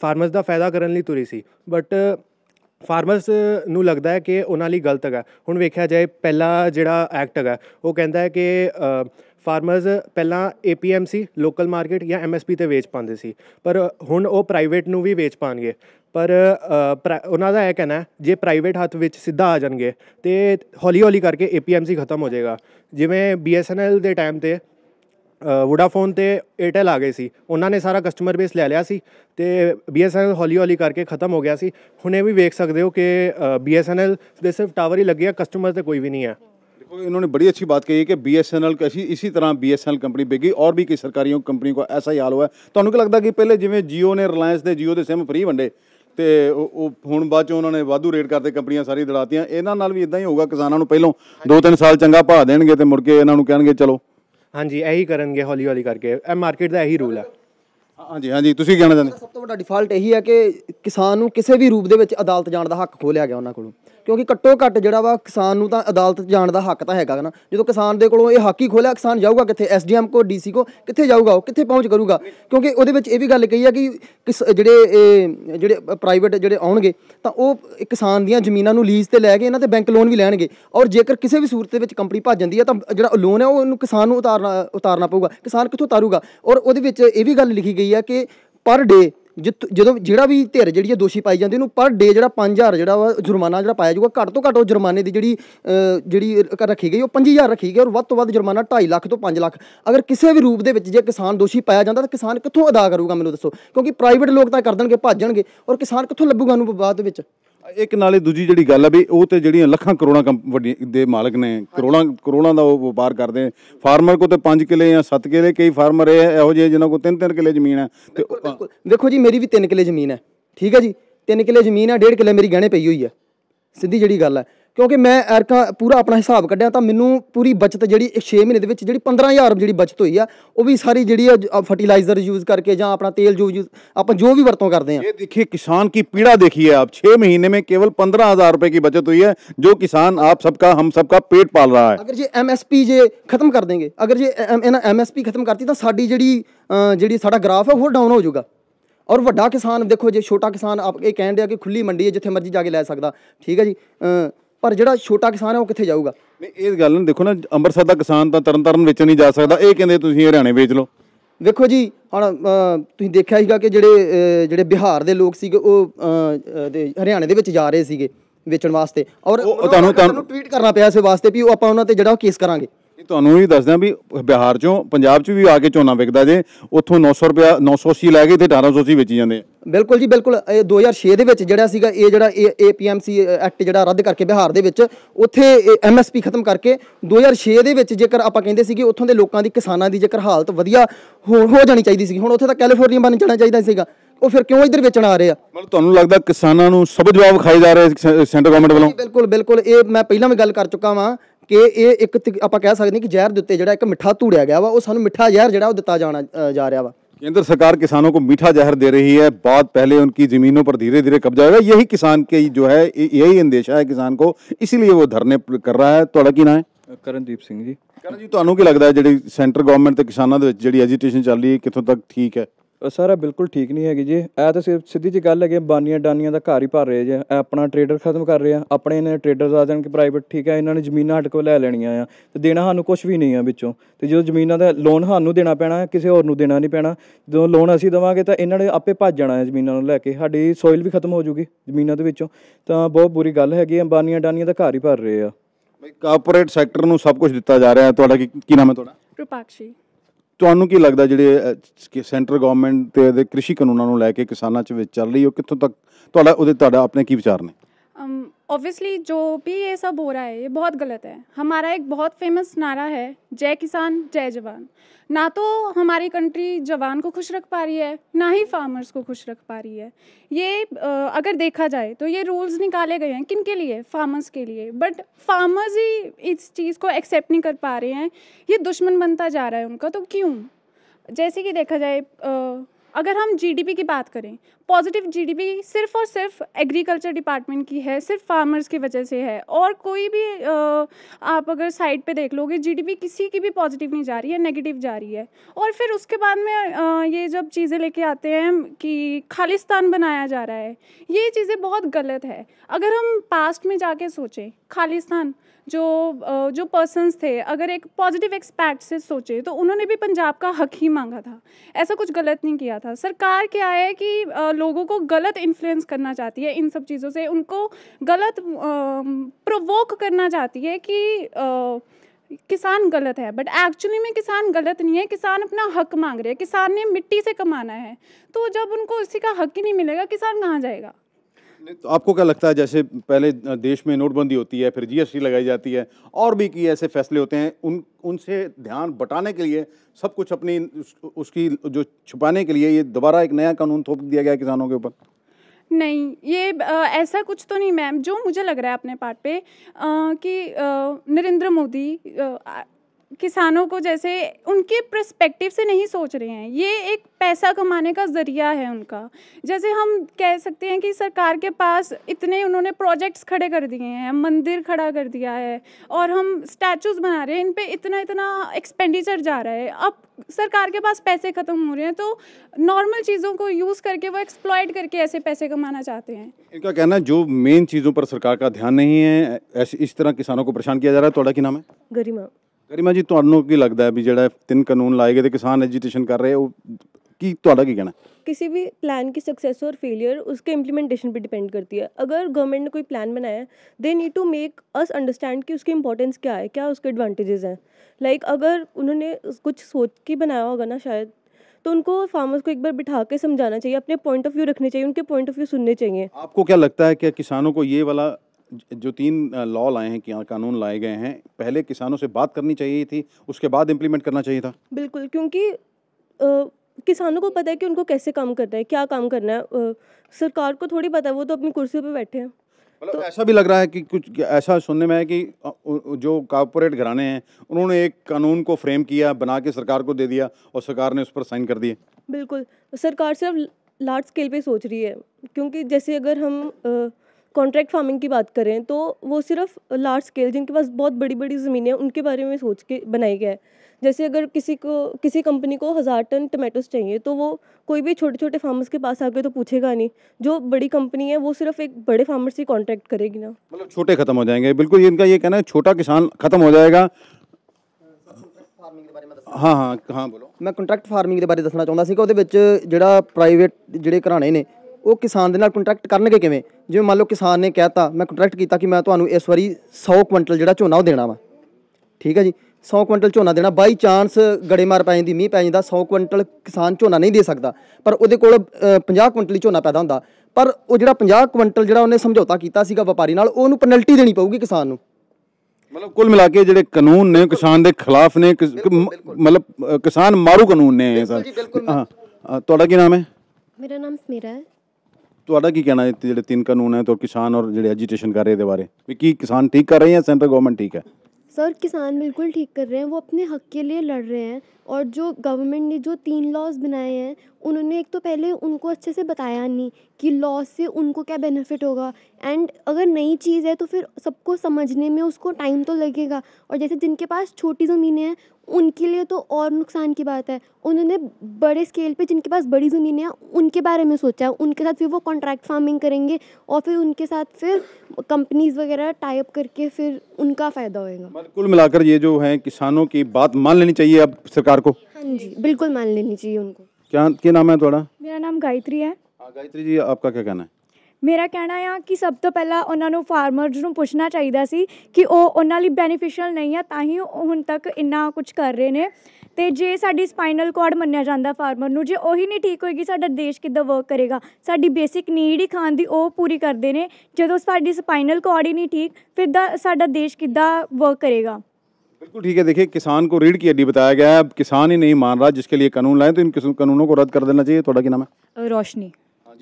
ਫਾਰਮਰਸ ਦਾ ਫਾਇਦਾ ਕਰਨ ਲਈ ਤੁਰੀ ਸੀ ਬਟ ਫਾਰਮਰਸ ਨੂੰ ਲੱਗਦਾ ਹੈ ਕਿ ਉਹਨਾਂ ਲਈ ਗਲਤ ਹੈ ਹੁਣ ਵੇਖਿਆ ਜਾਏ ਪਹਿਲਾ ਜਿਹੜਾ ਐਕਟ ਹੈਗਾ ਉਹ ਕਹਿੰਦਾ ਹੈ ਕਿ ਫਾਰਮਰਸ ਪਹਿਲਾਂ ਏਪੀਐਮਸੀ ਲੋਕਲ ਮਾਰਕੀਟ ਜਾਂ ਐਮਐਸਪੀ ਤੇ ਵੇਚ ਪਾਉਂਦੇ ਸੀ ਪਰ ਹੁਣ ਉਹ ਪ੍ਰਾਈਵੇਟ ਨੂੰ ਵੀ ਵੇਚ ਪਾਣਗੇ ਪਰ ਉਹਨਾਂ ਦਾ ਇਹ ਕਹਿਣਾ ਜੇ ਪ੍ਰਾਈਵੇਟ ਹੱਥ ਵਿੱਚ ਸਿੱਧਾ ਆ ਜਾਣਗੇ ਤੇ ਹੌਲੀ ਹੌਲੀ ਕਰਕੇ ਏਪੀਐਮਸੀ ਖਤਮ ਹੋ ਜਾਏਗਾ ਜਿਵੇਂ ਬੀਐਸਐਨਐਲ ਦੇ ਟਾਈਮ ਤੇ ਵੋਡਾਫੋਨ ਤੇ ਏਅਰਟੈਲ ਆ ਗਏ ਸੀ ਉਹਨਾਂ ਨੇ ਸਾਰਾ ਕਸਟਮਰ ਬੇਸ ਲੈ ਲਿਆ ਸੀ ਤੇ BSNL ਹੌਲੀ ਹੌਲੀ ਕਰਕੇ ਖਤਮ ਹੋ ਗਿਆ ਸੀ ਹੁਣੇ ਵੀ ਵੇਖ ਸਕਦੇ ਹੋ ਕਿ BSNL ਦੇ ਸਿਰਫ ਟਾਵਰ ਹੀ ਲੱਗੇ ਆ ਕਸਟਮਰ ਤੇ ਕੋਈ ਵੀ ਨਹੀਂ ਆ इन्होंने बड़ी अच्छी बात कही है कि बी एस एन एल ऐसी इसी तरह B S N L company बिकी ਸਰਕਾਰੀ ਕੰਪਨੀ ਕੋ ਐਸਾ ਹੀ ਹਾਲ ਹੋਇਆ ਤੁਹਾਨੂੰ ਕੀ ਲੱਗਦਾ ਕਿ ਪਹਿਲੇ ਜਿਵੇਂ ਜੀਓ ਨੇ ਰਿਲਾਇੰਸ ਦੇ ਜੀਓ ਦੇ ਸਿਮ ਫ੍ਰੀ ਵੰਡੇ ਤੇ ਉਹ ਹੁਣ ਬਾਅਦ ਚ ਉਹਨਾਂ ਨੇ ਵਾਧੂ ਰੇਟ ਕਰਦੇ ਕੰਪਨੀਆਂ ਸਾਰੀ ਦੜਾਤੀਆਂ ਇਹਨਾਂ ਨਾਲ ਵੀ ਇਦਾਂ ਹੀ ਹੋਊਗਾ ਕਿਸਾਨਾਂ ਨੂੰ ਪਹਿਲਾਂ 2-3 ਸਾਲ ਚੰਗਾ ਭਾਅ ਦੇਣਗੇ ਤੇ ਮੁੜ ਕੇ ਇਹਨਾਂ ਨੂੰ ਕਹਿਣਗੇ ਚਲੋ ਹਾਂਜੀ ਇਹੀ ਕਰਨਗੇ ਹੌਲੀ ਹੌਲੀ ਕਰਕੇ ਇਹ ਮਾਰਕੀਟ ਦਾ ਇਹੀ ਰੂਲ ਹੈ ਹਾਂਜੀ ਹਾਂਜੀ ਤੁਸੀਂ ਕੀ ਕਹਿਣਾ ਚਾਹੁੰਦੇ ਸਭ ਤੋਂ ਵੱਡਾ ਡਿਫਾਲਟ ਇਹੀ ਹੈ ਕਿ ਕਿਸਾਨ ਨੂੰ ਕਿਸੇ ਵੀ ਰੂਪ ਦੇ ਵਿੱਚ ਅਦਾਲਤ ਜਾਣ ਦਾ ਹੱਕ ਖੋਲਿਆ ਗਿਆ ਉਹਨਾਂ ਕੋਲੋਂ ਕਿਉਂਕਿ ਘੱਟੋ ਘੱਟ ਜਿਹੜਾ ਵਾ ਕਿਸਾਨ ਨੂੰ ਤਾਂ ਅਦਾਲਤ ਜਾਣ ਦਾ ਹੱਕ ਤਾਂ ਹੈਗਾ ਨਾ ਜਦੋਂ ਕਿਸਾਨ ਦੇ ਕੋਲੋਂ ਇਹ ਹੱਕ ਹੀ ਖੋਲਿਆ ਕਿਸਾਨ ਜਾਊਗਾ ਕਿੱਥੇ ਐਸਡੀਐਮ ਕੋ ਡੀਸੀ ਕੋ ਕਿੱਥੇ ਜਾਊਗਾ ਉਹ ਕਿੱਥੇ ਪਹੁੰਚ ਕਰੂਗਾ ਕਿਉਂਕਿ ਉਹਦੇ ਵਿੱਚ ਇਹ ਵੀ ਗੱਲ ਕਹੀ ਆ ਕਿ ਜਿਹੜੇ ਜਿਹੜੇ ਪ੍ਰਾਈਵੇਟ ਜਿਹੜੇ ਆਉਣਗੇ ਤਾਂ ਉਹ ਕਿਸਾਨ ਦੀਆਂ ਜ਼ਮੀਨਾਂ ਨੂੰ ਲੀਜ਼ ਤੇ ਲੈ ਕੇ ਇਹਨਾਂ ਤੇ ਬੈਂਕ ਲੋਨ ਵੀ ਲੈਣਗੇ ਔਰ ਜੇਕਰ ਕਿਸੇ ਵੀ ਸੂਰਤ ਦੇ ਵਿੱਚ ਕੰਪਨੀ ਭੱਜ ਜਾਂਦੀ ਹੈ ਤਾਂ ਜਿਹੜਾ ਲੋਨ ਹੈ ਉਹ ਇਹਨੂੰ ਕਿਸਾਨ ਨੂੰ ਉਤਾਰਨਾ ਉਤਾਰਨਾ ਪਊਗਾ ਕਿਸਾਨ ਕਿੱਥੋਂ ਉਤਾਰੂਗਾ ਔਰ ਉਹਦੇ ਵਿੱਚ ਇਹ ਵੀ ਗੱਲ ਲਿਖੀ ਗਈ ਹੈ ਕਿ ਪਰ ਡੇ ਜਦੋਂ ਜਿਹੜਾ ਵੀ ਧਿਰ ਜਿਹੜੀ ਹੈ ਦੋਸ਼ੀ ਪਾਈ ਜਾਂਦੀ ਉਹਨੂੰ ਪਰ ਡੇ ਜਿਹੜਾ 5000 ਜਿਹੜਾ ਵਾ ਜੁਰਮਾਨਾ ਜਿਹੜਾ ਪਾਇਆ ਜਾਊਗਾ ਘੱਟ ਤੋਂ ਘੱਟ ਉਹ ਜੁਰਮਾਨੇ ਦੀ ਜਿਹੜੀ ਜਿਹੜੀ ਰੱਖੀ ਗਈ ਉਹ 5000 ਰੱਖੀ ਗਈ ਔਰ ਵੱਧ ਤੋਂ ਵੱਧ ਜੁਰਮਾਨਾ 2.5 ਲੱਖ ਤੋਂ 5 ਲੱਖ ਅਗਰ ਕਿਸੇ ਵੀ ਰੂਪ ਦੇ ਵਿੱਚ ਜੇ ਕਿਸਾਨ ਦੋਸ਼ੀ ਪਾਇਆ ਜਾਂਦਾ ਤਾਂ ਕਿਸਾਨ ਕਿੱਥੋਂ ਅਦਾ ਕਰੂਗਾ ਮੈਨੂੰ ਦੱਸੋ ਕਿਉਂਕਿ ਪ੍ਰਾਈਵੇਟ ਲੋਕ ਤਾਂ ਕਰ ਦੇਣਗੇ ਭੱਜਣਗੇ ਔਰ ਕਿਸਾਨ ਕਿੱਥੋਂ ਲੱਭੂਗਾ ਉਹਨੂੰ ਬਾਅਦ ਵਿੱਚ ਇੱਕ ਨਾਲੇ ਦੂਜੀ ਜਿਹੜੀ ਗੱਲ ਆ ਵੀ ਉਹ ਤੇ ਜਿਹੜੀਆਂ ਲੱਖਾਂ ਕਰੋੜਾਂ ਵੱਡੀ ਦੇ ਮਾਲਕ ਨੇ ਕਰੋੜਾਂ ਕਰੋੜਾਂ ਦਾ ਉਹ ਵਪਾਰ ਕਰਦੇ ਨੇ ਫਾਰਮਰ ਕੋ ਤੇ 5 ਕਿਲੇ ਜਾਂ 7 ਕਿਲੇ ਕਈ ਫਾਰਮਰ ਇਹ ਇਹੋ ਜਿਹੇ ਜਿਨ੍ਹਾਂ ਕੋ 3-3 ਕਿਲੇ ਜ਼ਮੀਨ ਹੈ ਤੇ ਦੇਖੋ ਜੀ ਮੇਰੀ ਵੀ 3 ਕਿਲੇ ਜ਼ਮੀਨ ਹੈ ਠੀਕ ਹੈ ਜੀ 3 ਕਿਲੇ ਜ਼ਮੀਨ ਹੈ 1.5 ਕਿਲੇ ਮੇਰੀ ਗਹਿਣੇ ਪਈ ਹੋਈ ਹੈ ਸਿੱਧੀ ਜਿਹੜੀ ਗੱਲ ਹੈ ਕਿਉਂਕਿ ਮੈਂ ਐਰਕਾ ਪੂਰਾ ਆਪਣਾ ਹਿਸਾਬ ਕੱਢਿਆ ਤਾਂ ਮੈਨੂੰ ਪੂਰੀ ਬਚਤ ਜਿਹੜੀ 6 ਮਹੀਨੇ ਦੇ ਵਿੱਚ ਜਿਹੜੀ 15000 ਜਿਹੜੀ ਬਚਤ ਹੋਈ ਆ ਉਹ ਵੀ ਸਾਰੀ ਜਿਹੜੀ ਆ ਫਰਟੀਲਾਈਜ਼ਰ ਯੂਜ਼ ਕਰਕੇ ਜਾਂ ਆਪਣਾ ਤੇਲ ਜੋ ਯੂਜ਼ ਆਪਾਂ ਜੋ ਵੀ ਵਰਤੋਂ ਕਰਦੇ ਆ ਇਹ ਕਿਸਾਨ ਕੀ ਪੀੜਾ ਦੇਖੀ ਹੈ ਆਪ 6 ਮਹੀਨੇ ਮੇ ਕੇਵਲ 15000 ਰੁਪਏ ਬਚਤ ਹੋਈ ਹੈ ਜੋ ਕਿਸਾਨ ਆਪ ਸਭ ਦਾ ਹਮ ਸਭ ਦਾ ਪੇਟ ਪਾਲ ਰਹਾ ਹੈ ਅਗਰ ਜੇ ਐਮਐਸਪੀ ਜੇ ਖਤਮ ਕਰ ਦੇਗੇ ਅਗਰ ਜੇ ਇਹਨਾਂ ਐਮਐਸਪੀ ਖਤਮ ਕਰਤੀ ਤਾਂ ਸਾਡੀ ਜਿਹੜੀ ਜਿਹੜੀ ਸਾਡਾ ਗ੍ਰਾਫ ਹੈ ਉਹ ਡਾਊਨ ਹੋ ਜਾਊਗਾ ਔਰ ਵੱਡਾ ਕਿਸਾਨ ਦੇਖੋ ਜੇ ਛੋਟਾ ਕਿਸਾਨ ਆਪ ਇਹ ਕਹਿਣ ਡਿਆ ਕਿ ਖੁੱਲੀ ਮੰਡੀ ਹੈ ਜਿੱਥੇ ਮਰਜ਼ੀ ਜਾ ਕੇ ਲੈ ਸਕਦਾ ਠੀਕ ਹੈ ਜੀ ਪਰ ਜਿਹੜਾ ਛੋਟਾ ਕਿਸਾਨ ਹੈ ਉਹ ਕਿੱਥੇ ਜਾਊਗਾ ਨਹੀਂ ਇਹ ਗੱਲ ਨੂੰ ਦੇਖੋ ਨਾ ਅੰਮ੍ਰਿਤਸਰ ਦਾ ਕਿਸਾਨ ਤਾਂ ਤਰਨਤਾਰਨ ਵਿੱਚ ਨਹੀਂ ਜਾ ਸਕਦਾ ਇਹ ਕਹਿੰਦੇ ਤੁਸੀਂ ਹਰਿਆਣੇ ਵੇਚ ਲਓ ਵੇਖੋ ਜੀ ਹੁਣ ਤੁਸੀਂ ਦੇਖਿਆ ਸੀਗਾ ਕਿ ਜਿਹੜੇ ਜਿਹੜੇ ਬਿਹਾਰ ਦੇ ਲੋਕ ਸੀਗੇ ਉਹ ਹਰਿਆਣੇ ਦੇ ਵਿੱਚ ਜਾ ਰਹੇ ਸੀਗੇ ਵੇਚਣ ਵਾਸਤੇ ਔਰ ਤੁਹਾਨੂੰ ਤੁਹਾਨੂੰ ਟਵੀਟ ਕਰਨਾ ਪਿਆ ਇਸ ਵਾਸਤੇ ਵੀ ਉਹ ਆਪਾਂ ਉਹਨਾਂ ਤੇ ਜਿਹੜਾ ਉਹ ਕੇਸ ਕਰਾਂਗੇ ਤੁਹਾਨੂੰ ਵੀ ਦੱਸਦਾ ਵੀ ਬਿਹਾਰ ਚੋਂ ਪੰਜਾਬ ਚ ਵੀ ਆ ਕੇ ਝੋਨਾ ਵਿਕਦਾ ਜੇ ਉੱਥੋਂ 900 ਰੁਪਿਆ 980 ਲੈ ਕੇ ਤੇ ਸੀ ਵੇਚੀ ਜਾਂਦੇ ਬਿਲਕੁਲ ਜੀ ਬਿਲਕੁਲ ਇਹ 2006 ਦੇ ਵਿੱਚ ਜਿਹੜਾ ਸੀਗਾ ਇਹ ਜਿਹੜਾ ਏਪੀਐਮਸੀ ਐਕਟ ਜਿਹੜਾ ਰੱਦ ਕਰਕੇ ਬਿਹਾਰ ਦੇ ਵਿੱਚ ਉੱਥੇ ਐਮਐਸਪੀ ਖਤਮ ਕਰਕੇ 2006 ਦੇ ਵਿੱਚ ਜੇਕਰ ਆਪਾਂ ਕਹਿੰਦੇ ਸੀਗੇ ਉੱਥੋਂ ਦੇ ਲੋਕਾਂ ਦੀ ਕਿਸਾਨਾਂ ਦੀ ਜੇਕਰ ਹਾਲਤ ਵਧੀਆ ਹੋ ਜਾਣੀ ਚਾਹੀਦੀ ਸੀ ਹੁਣ ਉੱਥੇ ਤਾਂ ਕੈਲੀਫੋਰਨੀਆ ਬਣ ਜਾਣਾ ਚਾਹੀਦਾ ਸੀਗਾ ਉਹ ਫਿਰ ਕਿਉਂ ਇੱਧਰ ਵੇਚਣ ਆ ਰਹੇ ਆ ਮਤਲਬ ਤੁਹਾਨੂੰ ਲੱਗਦਾ ਕਿਸਾਨਾਂ ਨੂੰ ਸਭ ਜਵਾਬ ਖਾਈ ਜਾ ਰਹੇ ਸੈਂਟਰ ਗਵਰਨਮੈਂਟ ਵੱਲੋਂ ਬਿਲਕੁਲ ਬਿਲਕੁਲ ਇਹ ਮੈਂ ਪਹਿਲਾਂ ਵੀ ਗੱਲ ਕਰ ਚੁੱਕਾ ਵਾਂ ਕਿ ਇਹ ਇੱਕ ਆਪਾਂ ਕਹਿ ਸਕਦੇ ਕਿ ਜ਼ਹਿਰ ਦੇ ਉੱਤੇ ਜਿਹੜਾ ਇੱਕ ਮਿੱਠਾ ਧੂੜਿਆ ਗਿਆ ਵਾ ਉਹ ਸਾਨੂੰ ਮਿੱਠਾ ਜ਼ਹਿਰ ਜਿਹੜਾ ਉਹ ਦਿੱਤਾ ਜਾਣਾ ਜਾ ਰਿਹਾ ਵਾ ਕੇਂਦਰ ਸਰਕਾਰ ਕਿਸਾਨਾਂ ਨੂੰ ਮਿੱਠਾ ਜ਼ਹਿਰ ਦੇ ਰਹੀ ਹੈ ਬਾਅਦ ਪਹਿਲੇ बहुत पहले उनकी ज़मीनों ਧੀਰੇ ਧੀਰੇ ਕਬਜ਼ਾ कब्जा होगा यही किसान के जो है यही ਹੈ ਕਿਸਾਨ ਕੋ को ਲਈ ਉਹ ਧਰਨੇ ਕਰ ਰਹਾ ਹੈ ਤੁਹਾਡਾ ਕੀ ਨਾਮ ਹੈ ਕਰਨਦੀਪ ਸਿੰਘ ਜੀ ਕਰਨ ਜੀ ਤੁਹਾਨੂੰ ਕੀ ਲੱਗਦਾ ਹੈ ਜਿਹੜੀ ਸੈਂਟਰ ਗਵਰਨਮੈਂਟ ਤੇ ਕਿਸਾਨਾਂ ਦੇ ਵਿੱਚ ਜਿਹੜੀ ਐਜੀਟੇਸ਼ਨ ਚੱਲ ਰਹੀ ਹੈ ਕਿੱਥੋਂ ਤੱਕ ਠੀਕ ਹੈ ਸਾਰਾ ਬਿਲਕੁਲ ਠੀਕ ਨਹੀਂ ਹੈਗੀ ਜੀ ਇਹ ਤਾਂ ਸਿਰਫ ਸਿੱਧੀ ਜੀ ਗੱਲ ਹੈਗੀ ਬਾਨੀਆਂ ਡਾਨੀਆਂ ਦਾ ਘਰ ਹੀ ਭਰ ਰਹੇ ਜੇ ਆਪਣਾ ਟਰੇਡਰ ਖਤਮ ਕਰ ਰਹੇ ਆ ਆਪਣੇ ਨੇ ਟਰੇਡਰ ਆ ਜਾਣ ਕਿ ਪ੍ਰਾਈਵੇਟ ਠੀਕ ਹੈ ਇਹਨਾਂ ਨੇ ਜ਼ਮੀਨਾਂ ਹਟ ਕੋਲ ਲੈ ਲੈਣੀਆਂ ਆ ਤੇ ਦੇਣਾ ਸਾਨੂੰ ਕੁਝ ਵੀ ਨਹੀਂ ਆ ਵਿੱਚੋਂ ਤੇ ਜਦੋਂ ਜ਼ਮੀਨਾਂ ਦਾ ਲੋਨ ਸਾਨੂੰ ਦੇਣਾ ਪੈਣਾ ਕਿਸੇ ਹੋਰ ਨੂੰ ਦੇਣਾ ਨਹੀਂ ਪੈਣਾ ਜਦੋਂ ਲੋਨ ਅਸੀਂ ਦਵਾਂਗੇ ਤਾਂ ਇਹਨਾਂ ਨੇ ਆਪੇ ਭੱਜ ਜਾਣਾ ਹੈ ਜ਼ਮੀਨਾਂ ਨੂੰ ਲੈ ਕੇ ਸਾਡੀ ਸੋਇਲ ਵੀ ਖਤਮ ਹੋ ਜੂਗੀ ਜ਼ਮੀਨਾਂ ਦੇ ਵਿੱਚੋਂ ਤਾਂ ਬਹੁਤ ਬੁਰੀ ਗੱਲ ਹੈਗੀ ਬਾਨੀਆਂ ਡਾਨੀਆਂ ਦਾ ਘਰ ਹੀ ਭਰ ਰਹੇ ਆ ਕਾਰਪੋਰੇਟ ਸੈਕਟਰ ਨੂੰ ਸਭ ਕੁਝ ਦਿੱਤਾ ਜਾ ਰਿਹਾ ਹੈ ਤੁਹਾਡਾ ਕੀ ਨਾਮ ਹੈ ਤੁਹਾਡਾ ਰੁਪਾਕਸ਼ੀ ਤੁਹਾਨੂੰ ਕੀ ਲੱਗਦਾ ਜਿਹੜੇ ਸੈਂਟਰ ਗਵਰਨਮੈਂਟ ਤੇ ਦੇ ਕ੍ਰਿਸ਼ੀ ਕਾਨੂੰਨਾਂ ਨੂੰ ਲੈ ਕੇ ਕਿਸਾਨਾਂ 'ਚ ਵਿੱਚ ਚੱਲ ਰਹੀ ਉਹ ਕਿੱਥੋਂ ਤੱਕ ਤੁਹਾਡਾ ਉਹਦੇ ਤੁਹਾਡਾ ਆਪਣੇ ਕੀ ਵਿਚਾਰ ਨੇ ऑब्वियसली um, जो भी ये सब हो रहा है ये बहुत गलत है हमारा एक बहुत फेमस नारा है जय किसान जय जवान ना तो हमारी कंट्री जवान को खुश रख पा रही है ना ही फार्मर्स को खुश रख पा रही है ये अगर देखा जाए तो ये रूल्स निकाले गए हैं किन के लिए फार्मर्स के लिए बट फार्मर्स ही इस चीज़ को एक्सेप्ट नहीं कर पा रहे हैं ये दुश्मन बनता जा रहा है उनका तो क्यों जैसे कि देखा जाए अगर हम जीडीपी की बात करें पॉजिटिव जीडीपी सिर्फ और सिर्फ एग्रीकल्चर डिपार्टमेंट की है सिर्फ फार्मर्स की वजह से है और कोई भी आप अगर साइड पे देख लोगे जीडीपी किसी की भी पॉजिटिव नहीं जा रही है नेगेटिव जा रही है और फिर उसके बाद में ये जब चीज़ें लेके आते हैं कि खालिस्तान बनाया जा रहा है ये चीज़ें बहुत गलत है अगर हम पास्ट में जाके सोचें खालिस्तान जो जो पर्सनस थे अगर एक पॉजिटिव एक्सपैक्ट से सोचे तो उन्होंने भी पंजाब का हक ही मांगा था ऐसा कुछ गलत नहीं किया था सरकार क्या है कि लोगों को गलत इन्फ्लुएंस करना चाहती है इन सब चीज़ों से उनको गलत प्रोवोक करना चाहती है कि किसान गलत है बट एक्चुअली में किसान गलत नहीं है किसान अपना हक मांग रहे हैं किसान ने मिट्टी से कमाना है तो जब उनको उसी का हक ही नहीं मिलेगा किसान कहाँ जाएगा तो आपको क्या लगता है जैसे पहले देश में नोटबंदी होती है फिर जीएसटी लगाई जाती है और भी कई ऐसे फैसले होते हैं उन उनसे ध्यान बटाने के लिए सब कुछ अपनी उस, उसकी जो छुपाने के लिए ये दोबारा एक नया कानून थोप दिया गया किसानों के ऊपर नहीं ये आ, ऐसा कुछ तो नहीं मैम जो मुझे लग रहा है अपने पार्ट पे आ, कि नरेंद्र मोदी किसानों को जैसे उनके प्रस्पेक्टिव से नहीं सोच रहे हैं ये एक पैसा कमाने का ज़रिया है उनका जैसे हम कह सकते हैं कि सरकार के पास इतने उन्होंने प्रोजेक्ट्स खड़े कर दिए हैं मंदिर खड़ा कर दिया है और हम स्टैचूज बना रहे हैं इन पे इतना इतना एक्सपेंडिचर जा रहा है अब सरकार के पास पैसे ख़त्म हो रहे हैं तो नॉर्मल चीज़ों को यूज़ करके वो एक्सप्लॉयड करके ऐसे पैसे कमाना चाहते हैं इनका कहना है जो मेन चीज़ों पर सरकार का ध्यान नहीं है ऐसे इस तरह किसानों को परेशान किया जा रहा है थोड़ा तो की नाम है गरिमा गरिमा ਜੀ ਤੁਹਾਨੂੰ ਕੀ ਲੱਗਦਾ ਹੈ ਵੀ ਜਿਹੜਾ ਤਿੰਨ ਕਾਨੂੰਨ ਲਾਏ ਗਏ ਤੇ ਕਿਸਾਨ ਐਜੀਟੇਸ਼ਨ ਕਰ ਰਹੇ ਉਹ ਕੀ ਤੁਹਾਡਾ ਕੀ ਕਹਿਣਾ किसी भी प्लान की सक्सेस और फेलियर उसके इम्प्लीमेंटेशन पे डिपेंड करती है अगर गवर्नमेंट ने कोई प्लान बनाया है they need to make us understand कि उसकी इम्पोर्टेंस क्या है क्या उसके एडवांटेजेस हैं लाइक like, अगर उन्होंने कुछ सोच के बनाया होगा ना शायद तो उनको फार्मर्स को एक बार बिठा के समझाना चाहिए अपने पॉइंट ऑफ व्यू रखने चाहिए उनके पॉइंट ऑफ व्यू सुनने चाहिए आपको क्या लगता है क्या किसानों को ये वाला जो तीन लॉ लाए हैं कि हाँ, कानून लाए गए हैं पहले किसानों से बात करनी चाहिए थी उसके बाद इम्प्लीमेंट करना चाहिए था बिल्कुल क्योंकि आ, किसानों को पता है कि उनको कैसे काम करना है क्या काम करना है आ, सरकार को थोड़ी पता है वो तो अपनी कुर्सी पर बैठे हैं मतलब तो, ऐसा भी लग रहा है कि कुछ ऐसा सुनने में है कि जो कॉर्पोरेट घराने हैं उन्होंने एक कानून को फ्रेम किया बना के सरकार को दे दिया और सरकार ने उस पर साइन कर दिए बिल्कुल सरकार सिर्फ लार्ज स्केल पे सोच रही है क्योंकि जैसे अगर हम कॉन्ट्रैक्ट फार्मिंग की बात करें तो वो सिर्फ लार्ज स्केल जिनके पास बहुत बड़ी बड़ी ज़मीनें हैं उनके बारे में सोच के बनाई गया है जैसे अगर किसी को किसी कंपनी को हज़ार टन टमाटोस चाहिए तो वो कोई भी छोटे छोटे फार्मर्स के पास आके तो पूछेगा नहीं जो बड़ी कंपनी है वो सिर्फ एक बड़े फार्मर से कॉन्ट्रैक्ट करेगी ना मतलब छोटे खत्म हो जाएंगे बिल्कुल इनका ये कहना है छोटा किसान खत्म हो जाएगा हाँ हाँ हाँ बोलो मैं कॉन्ट्रैक्ट फार्मिंग के बारे ਦੱਸਣਾ चाहता ਸੀ ਕਿ ਉਹਦੇ ਵਿੱਚ ਜਿਹੜਾ ਪ੍ਰਾਈਵੇਟ ਉਹ ਕਿਸਾਨ ਦੇ ਨਾਲ ਕੰਟਰੈਕਟ ਕਰਨਗੇ ਕਿਵੇਂ ਜਿਵੇਂ ਮੰਨ ਲਓ ਕਿਸਾਨ ਨੇ ਕਹਿਤਾ ਮੈਂ ਕੰਟਰੈਕਟ ਕੀਤਾ ਕਿ ਮੈਂ ਤੁਹਾਨੂੰ ਇਸ ਵਾਰੀ 100 ਕੁਇੰਟਲ ਜਿਹੜਾ ਝੋਨਾ ਉਹ ਦੇਣਾ ਵਾ ਠੀਕ ਹੈ ਜੀ 100 ਕੁਇੰਟਲ ਝੋਨਾ ਦੇਣਾ ਬਾਈ ਚਾਂਸ ਗੜੇਮਾਰ ਪੈ ਜਾਂਦੀ ਮੀਂਹ ਪੈ ਜਾਂਦਾ 100 ਕੁਇੰਟਲ ਕਿਸਾਨ ਝੋਨਾ ਨਹੀਂ ਦੇ ਸਕਦਾ ਪਰ ਉਹਦੇ ਕੋਲ 50 ਕੁਇੰਟਲ ਝੋਨਾ ਪੈਦਾ ਹੁੰਦਾ ਪਰ ਉਹ ਜਿਹੜਾ 50 ਕੁਇੰਟਲ ਜਿਹੜਾ ਉਹਨੇ ਸਮਝੌਤਾ ਕੀਤਾ ਸੀਗਾ ਵਪਾਰੀ ਨਾਲ ਉਹਨੂੰ ਪੈਨਲਟੀ ਦੇਣੀ ਪਊਗੀ ਕਿਸਾਨ ਨੂੰ ਮਤਲਬ ਕੁੱਲ ਮਿਲਾ ਕੇ ਜਿਹੜੇ ਕਾਨੂੰਨ ਨੇ ਕਿਸਾਨ ਦੇ ਖਿਲਾਫ ਨੇ ਮਤਲਬ ਕਿਸਾਨ ਮਾਰੂ ਕਾਨੂੰਨ ਨੇ ਸਰ ਤੁਹਾਡਾ ਕੀ ਨਾਮ ਹੈ ਮੇਰਾ ਨਾਮ ਸਮੀਰਾ ਹੈ ਤੁਹਾਡਾ ਕੀ ਕਹਿਣਾ ਹੈ ਜਿਹੜੇ ਤਿੰਨ ਕਾਨੂੰਨ ਹੈ ਤੇ ਕਿਸਾਨ ਔਰ ਜਿਹੜੇ ਐਜੀਟੇਸ਼ਨ ਕਰ ਰਹੇ ਦੇ ਬਾਰੇ ਵੀ ਕੀ ਕਿਸਾਨ ਠੀਕ ਕਰ ਰਹੇ ਹੈ ਸੈਂਟਰ ਗਵਰਨमेंट ठीक है सर किसान बिल्कुल ठीक कर रहे हैं वो अपने हक के लिए लड़ रहे हैं और जो गवर्नमेंट ने जो तीन लॉज बनाए हैं उन्होंने एक तो पहले उनको अच्छे से बताया नहीं कि लॉज से उनको क्या बेनिफिट होगा एंड अगर नई चीज़ है तो फिर सबको समझने में उसको टाइम तो लगेगा और जैसे जिनके पास छोटी ज़मीनें हैं उनके लिए तो और नुकसान की बात है उन्होंने बड़े स्केल पे जिनके पास बड़ी ज़मीन है उनके बारे में सोचा है उनके साथ फिर वो कॉन्ट्रैक्ट फार्मिंग करेंगे और फिर उनके साथ फिर कंपनीज़ वगैरह टाइप करके फिर उनका फ़ायदा होएगा बिल्कुल मतलब मिलाकर ये जो है किसानों की बात मान लेनी चाहिए अब सरकार को हाँ जी बिल्कुल मान लेनी चाहिए उनको क्या क्या नाम है थोड़ा मेरा नाम गायत्री है हाँ, गायत्री जी आपका क्या कहना है ਮੇਰਾ ਕਹਿਣਾ ਆ ਕਿ ਸਭ ਤੋਂ ਪਹਿਲਾਂ ਉਹਨਾਂ ਨੂੰ ਫਾਰਮਰਜ਼ ਨੂੰ ਪੁੱਛਣਾ ਚਾਹੀਦਾ ਸੀ ਕਿ ਉਹ ਉਹਨਾਂ ਲਈ ਬੈਨੀਫੀਸ਼ੀਅਲ ਨਹੀਂ ਆ ਤਾਂ ਹੀ ਉਹ ਹੁਣ ਤੱਕ ਇੰਨਾ ਕੁਝ ਕਰ ਰਹੇ ਨੇ ਤੇ ਜੇ ਸਾਡੀ ਸਪਾਈਨਲ ਕੋਰਡ ਮੰਨਿਆ ਜਾਂਦਾ ਫਾਰਮਰ ਨੂੰ ਜੇ ਉਹੀ ਨਹੀਂ ਠੀਕ ਹੋਏਗੀ ਸਾਡਾ ਦੇਸ਼ ਕਿੱਦਾਂ ਵਰਕ ਕਰੇਗਾ ਸਾਡੀ ਬੇਸਿਕ ਨੀਡ ਹੀ ਖਾਣ ਦੀ ਉਹ ਪੂਰੀ ਕਰਦੇ ਨੇ ਜਦੋਂ ਸਾਡੀ ਸਪਾਈਨਲ ਕੋਰਡ ਹੀ ਨਹੀਂ ਠੀਕ ਫਿਰ ਸਾਡਾ ਕਿੱਦਾਂ ਵਰਕ ਕਰੇਗਾ ਬਿਲਕੁਲ ਠੀਕ ਹੈ ਦੇਖਿਏ ਕਿਸਾਨ ਕੋ को ਕੀ ਅੱਡੀ ਬਤਾਇਆ ਗਿਆ ਹੈ ਕਿਸਾਨ ਹੀ ਨਹੀਂ ਮੰਨ नहीं ਜਿਸ ਕੇ ਲਈ ਕਾਨੂੰਨ ਲਾਏ ਤਾਂ ਇਨ इन ਕਾਨੂੰਨੋਂ ਕੋ ਰੱਦ ਕਰ ਦੇਣਾ ਚਾਹੀਏ ਤੁਹਾਡਾ ਕੀ ਨਾਮ ਹੈ ਰੋਸ਼ਨੀ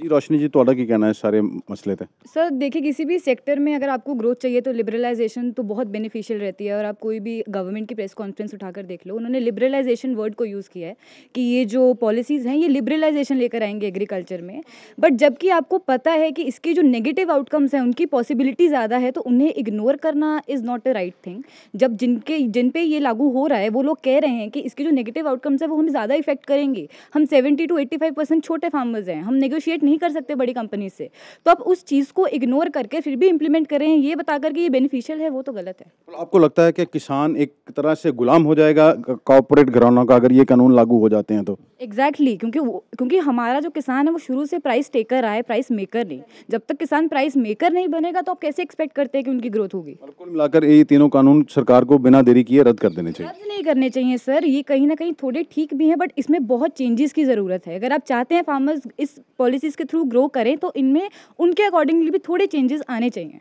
जी रोशनी जी तोड़ा की कहना है सारे मसले थे सर देखिए किसी भी सेक्टर में अगर आपको ग्रोथ चाहिए तो लिबरलाइजेशन तो बहुत बेनिफिशियल रहती है और आप कोई भी गवर्नमेंट की प्रेस कॉन्फ्रेंस उठाकर देख लो उन्होंने लिबरलाइजेशन वर्ड को यूज़ किया है कि ये जो पॉलिसीज़ हैं ये लिबरलाइजेशन लेकर आएंगे एग्रीकल्चर में बट जबकि आपको पता है कि इसके जो नेगेटिव आउटकम्स हैं उनकी पॉसिबिलिटी ज़्यादा है तो उन्हें इग्नोर करना is not a right thing जब जिनके जिन पे ये लागू हो रहा है वो लोग कह रहे हैं कि इसके जो नेगेटिव आउटकम्स हैं वो हमें ज़्यादा इफेक्ट करेंगे हम seventy two eighty five percent छोटे फार्मर्स हैं हम नेगोशिएट नहीं कर सकते बड़ी कंपनी से तो आप उस चीज़ को इग्नोर करके फिर भी इम्प्लीमेंट कर रहे हैं ये बता करके ये बेनिफिशियल है वो तो गलत है तो आपको लगता है कि किसान एक तरह से गुलाम हो जाएगा कॉपोरेट घरानों का अगर ये कानून लागू हो जाते हैं तो एग्जैक्टली exactly, क्योंकि क्योंकि हमारा जो किसान है वो शुरू से प्राइस टेकर रहा है प्राइस मेकर नहीं जब तक किसान प्राइस मेकर नहीं बनेगा तो आप कैसे एक्सपेक्ट करते हैं कि उनकी ग्रोथ होगी कुल मिलाकर ये तीनों कानून सरकार को बिना देरी किए रद्द कर देने चाहिए रद्द नहीं करने चाहिए सर ये कहीं ना कहीं थोड़े ठीक भी हैं बट इसमें बहुत चेंजेस की ज़रूरत है अगर आप चाहते हैं फार्मर्स इस पॉलिसीज के थ्रू ग्रो करें तो इनमें उनके अकॉर्डिंगली भी थोड़े चेंजेस आने चाहिए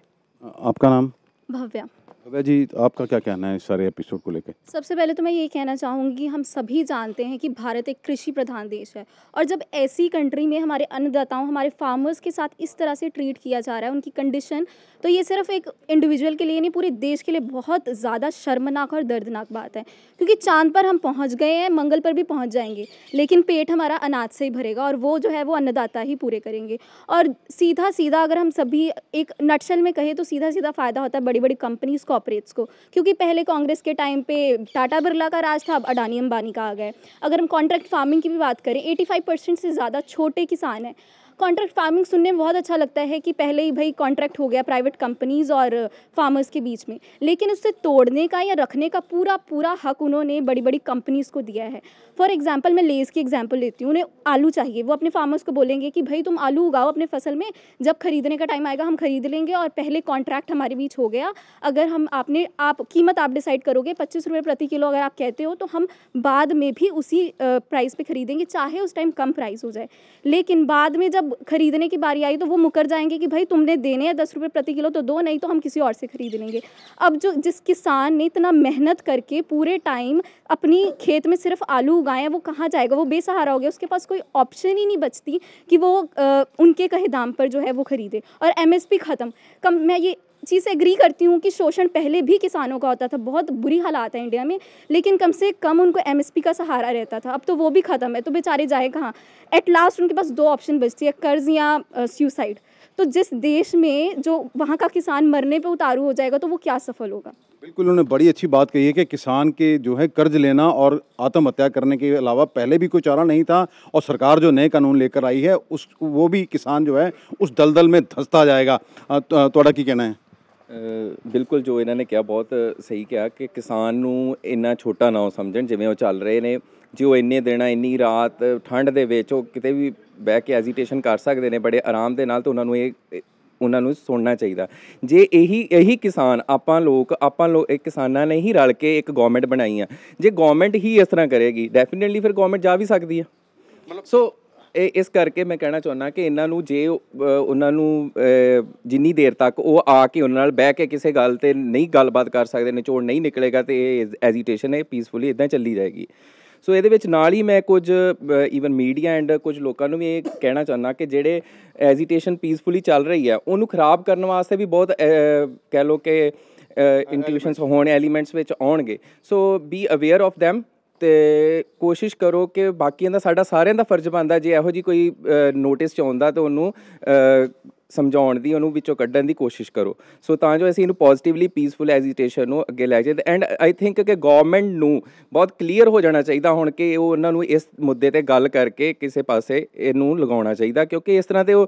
आपका नाम भव्या तो जी आपका क्या कहना है इस सारे एपिसोड को लेकर सबसे पहले तो मैं ये कहना चाहूँगी हम सभी जानते हैं कि भारत एक कृषि प्रधान देश है और जब ऐसी कंट्री में हमारे अन्नदाताओं हमारे फार्मर्स के साथ इस तरह से ट्रीट किया जा रहा है उनकी कंडीशन तो ये सिर्फ एक इंडिविजुअल के लिए नहीं पूरे देश के लिए बहुत ज़्यादा शर्मनाक और दर्दनाक बात है क्योंकि चांद पर हम पहुँच गए हैं मंगल पर भी पहुँच जाएंगे लेकिन पेट हमारा अनाज से ही भरेगा और वो जो है वो अन्नदाता ही पूरे करेंगे और सीधा सीधा अगर हम सभी एक नटशल में कहें तो सीधा सीधा फ़ायदा होता है बड़ी बड़ी कंपनीज़ को कॉपरेट्स को क्योंकि पहले कांग्रेस के टाइम पे टाटा बिरला का राज था अब अडानी अंबानी का आ गया अगर हम कॉन्ट्रैक्ट फार्मिंग की भी बात करें 85 परसेंट से ज़्यादा छोटे किसान हैं कॉन्ट्रैक्ट फार्मिंग सुनने में बहुत अच्छा लगता है कि पहले ही भाई कॉन्ट्रैक्ट हो गया प्राइवेट कंपनीज़ और फार्मर्स के बीच में लेकिन उससे तोड़ने का या रखने का पूरा पूरा हक उन्होंने बड़ी बड़ी कंपनीज़ को दिया है फॉर एग्जाम्पल मैं लेस की एग्जाम्पल लेती हूँ उन्हें आलू चाहिए वो अपने फार्मर्स को बोलेंगे कि भाई तुम आलू उगाओ अपने फसल में जब खरीदने का टाइम आएगा हम खरीद लेंगे और पहले कॉन्ट्रैक्ट हमारे बीच हो गया अगर हम आपने आप कीमत आप डिसाइड करोगे पच्चीस रुपये प्रति किलो अगर आप कहते हो तो हम बाद में भी उसी प्राइस पर खरीदेंगे चाहे उस टाइम कम प्राइस हो जाए लेकिन बाद में जब जब खरीदने की बारी आई तो वो मुकर जाएंगे कि भाई तुमने देने हैं दस रुपये प्रति किलो तो दो नहीं तो हम किसी और से खरीद लेंगे अब जो जिस किसान ने इतना मेहनत करके पूरे टाइम अपनी खेत में सिर्फ आलू उगाए हैं वो कहाँ जाएगा वो बेसहारा हो गया उसके पास कोई ऑप्शन ही नहीं बचती कि वो आ, उनके कहे दाम पर जो है वो खरीदे और एम ख़त्म कम मैं ये चीज़ से एग्री करती हूँ कि शोषण पहले भी किसानों का होता था बहुत बुरी हालात है इंडिया में लेकिन कम से कम उनको एम का सहारा रहता था अब तो वो भी ख़त्म है तो बेचारे जाए कहाँ एट लास्ट उनके पास दो ऑप्शन बचती है कर्ज या सुसाइड तो जिस देश में जो वहाँ का किसान मरने पे उतारू हो जाएगा तो वो क्या सफल होगा बिल्कुल उन्होंने बड़ी अच्छी बात कही है कि किसान के जो है कर्ज लेना और आत्महत्या करने के अलावा पहले भी कोई चारा नहीं था और सरकार जो नए कानून लेकर आई है उस वो भी किसान जो है उस दलदल में धंसता जाएगा थोड़ा तो, की कहना है ਬਿਲਕੁਲ ਜੋ ਇਹਨਾਂ ਨੇ ਕਿਹਾ ਬਹੁਤ ਸਹੀ ਕਿਹਾ ਕਿ ਕਿਸਾਨ ਨੂੰ ਇੰਨਾ ਛੋਟਾ ਨਾ ਸਮਝਣ ਜਿਵੇਂ ਉਹ ਚੱਲ ਰਹੇ ਨੇ ਜੋ ਉਹ ਇੰਨੇ ਦੇਣਾ ਇੰਨੀ ਰਾਤ ਠੰਡ ਦੇ ਵਿੱਚ ਉਹ ਕਿਤੇ ਵੀ ਬਹਿ ਕੇ ਐਜੀਟੇਸ਼ਨ ਕਰ ਸਕਦੇ ਨੇ ਬੜੇ ਆਰਾਮ ਦੇ ਨਾਲ ਤੇ ਉਹਨਾਂ ਨੂੰ ਇਹ ਉਹਨਾਂ ਨੂੰ ਸੁਣਨਾ ਚਾਹੀਦਾ ਜੇ ਇਹੀ ਇਹੀ ਕਿਸਾਨ ਆਪਾਂ ਲੋਕ ਆਪਾਂ ਲੋਕ ਇੱਕ ਕਿਸਾਨਾਂ ਨੇ ਹੀ ਰਲ ਕੇ ਇੱਕ ਗਵਰਨਮੈਂਟ ਬਣਾਈ ਆ ਜੇ ਗਵਰਨਮੈਂਟ ਹੀ ਇਸ ਤਰ੍ਹਾਂ ਕਰੇਗੀ ਡੈਫੀਨਿਟਲੀ ਫਿਰ ਗਵਰਨਮੈਂਟ ਜਾ ਵੀ ਸਕਦੀ ਆ ਸੋ ਇਹ ਇਸ ਕਰਕੇ ਮੈਂ ਕਹਿਣਾ ਚਾਹੁੰਦਾ ਕਿ ਇਹਨਾਂ ਨੂੰ ਜੇ ਉਹਨਾਂ ਨੂੰ ਜਿੰਨੀ ਦੇਰ ਤੱਕ ਉਹ ਆ ਕੇ ਉਹਨਾਂ ਨਾਲ ਬਹਿ ਕੇ ਕਿਸੇ ਗੱਲ ਤੇ ਨਹੀਂ ਗੱਲਬਾਤ ਕਰ ਸਕਦੇ ਨਿਚੋੜ ਨਹੀਂ ਨਿਕਲੇਗਾ ਤੇ ਇਹ ਐਜੀਟੇਸ਼ਨ ਹੈ ਪੀਸਫੁਲੀ ਇਦਾਂ ਚੱਲੀ ਜਾਏਗੀ ਸੋ ਇਹਦੇ ਵਿੱਚ ਨਾਲ ਹੀ ਮੈਂ ਕੁਝ ਈਵਨ ਮੀਡੀਆ ਐਂਡ ਕੁਝ ਲੋਕਾਂ ਨੂੰ ਵੀ ਇਹ ਕਹਿਣਾ ਚਾਹੁੰਦਾ ਕਿ ਜਿਹੜੇ ਐਜੀਟੇਸ਼ਨ ਪੀਸਫੁਲੀ ਚੱਲ ਰਹੀ ਹੈ ਉਹਨੂੰ ਖਰਾਬ ਕਰਨ ਵਾਸਤੇ ਵੀ ਬਹੁਤ ਕਹਿ ਲੋ ਕਿ ਇਨਕਲੂਸ਼ਨਸ ਹੋਣ ਐਲੀਮੈਂਟਸ ਵਿੱਚ ਆਉਣਗੇ so be aware of them ਤੇ ਕੋਸ਼ਿਸ਼ ਕਰੋ ਕਿ ਬਾਕੀਆਂ ਦਾ ਸਾਡਾ ਸਾਰਿਆਂ ਦਾ ਫਰਜ਼ ਬਣਦਾ ਜੇ ਇਹੋ ਜੀ ਕੋਈ ਨੋਟਿਸ ਚ ਆਉਂਦਾ ਤਾਂ ਉਹਨੂੰ ਸਮਝਾਉਣ ਦੀ ਉਹਨੂੰ ਵਿੱਚੋਂ ਕੱਢਣ ਦੀ ਕੋਸ਼ਿਸ਼ ਕਰੋ ਸੋ ਤਾਂ ਜੋ ਅਸੀਂ ਇਹਨੂੰ ਪੋਜ਼ਿਟਿਵਲੀ ਪੀਸਫੁਲ ਐਜੀਟੇਸ਼ਨ ਨੂੰ ਅੱਗੇ ਲੈ ਜਾਈਏ ਐਂਡ ਆਈ ਥਿੰਕ ਕਿ ਗਵਰਨਮੈਂਟ ਨੂੰ ਬਹੁਤ ਕਲੀਅਰ ਹੋ ਜਾਣਾ ਚਾਹੀਦਾ ਹੁਣ ਕਿ ਉਹ ਉਹਨਾਂ ਨੂੰ ਇਸ ਮੁੱਦੇ ਤੇ ਗੱਲ ਕਰਕੇ ਕਿਸੇ ਪਾਸੇ ਇਹਨੂੰ ਲਗਾਉਣਾ ਚਾਹੀਦਾ ਕਿਉਂਕਿ ਇਸ ਤਰ੍ਹਾਂ ਤੇ ਉਹ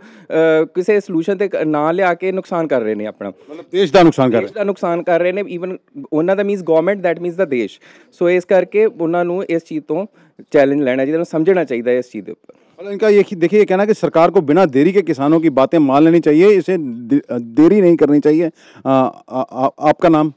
ਕਿਸੇ ਸੋਲੂਸ਼ਨ ਤੇ ਨਾਂ ਲਿਆ ਕੇ ਨੁਕਸਾਨ ਕਰ ਰਹੇ ਨੇ ਆਪਣਾ ਮਤਲਬ ਦੇਸ਼ ਦਾ ਨੁਕਸਾਨ ਕਰ ਰਹੇ ਦੇਸ਼ ਦਾ ਨੁਕਸਾਨ ਕਰ ਰਹੇ ਨੇ ਇਵਨ ਉਹਨਾਂ ਦਾ ਮੀਨਸ ਗਵਰਨਮੈਂਟ ਦੈਟ ਮੀਨਸ ਦਾ ਦੇਸ਼ ਸੋ ਇਸ ਕਰਕੇ ਉਹਨਾਂ ਨੂੰ ਇਸ ਚੀਜ਼ ਤੋਂ ਚੈਲੰਜ ਲੈਣਾ ਚਾਹੀਦਾ ਸਮਝਣਾ ਚਾਹੀਦਾ ਇਸ ਚੀਜ਼ ਦੇ ਉੱਪਰ मतलब इनका ये देखिए ये कहना कि सरकार को बिना देरी के किसानों की बातें मान लेनी चाहिए इसे देरी नहीं करनी चाहिए आ, आ, आ, आपका नाम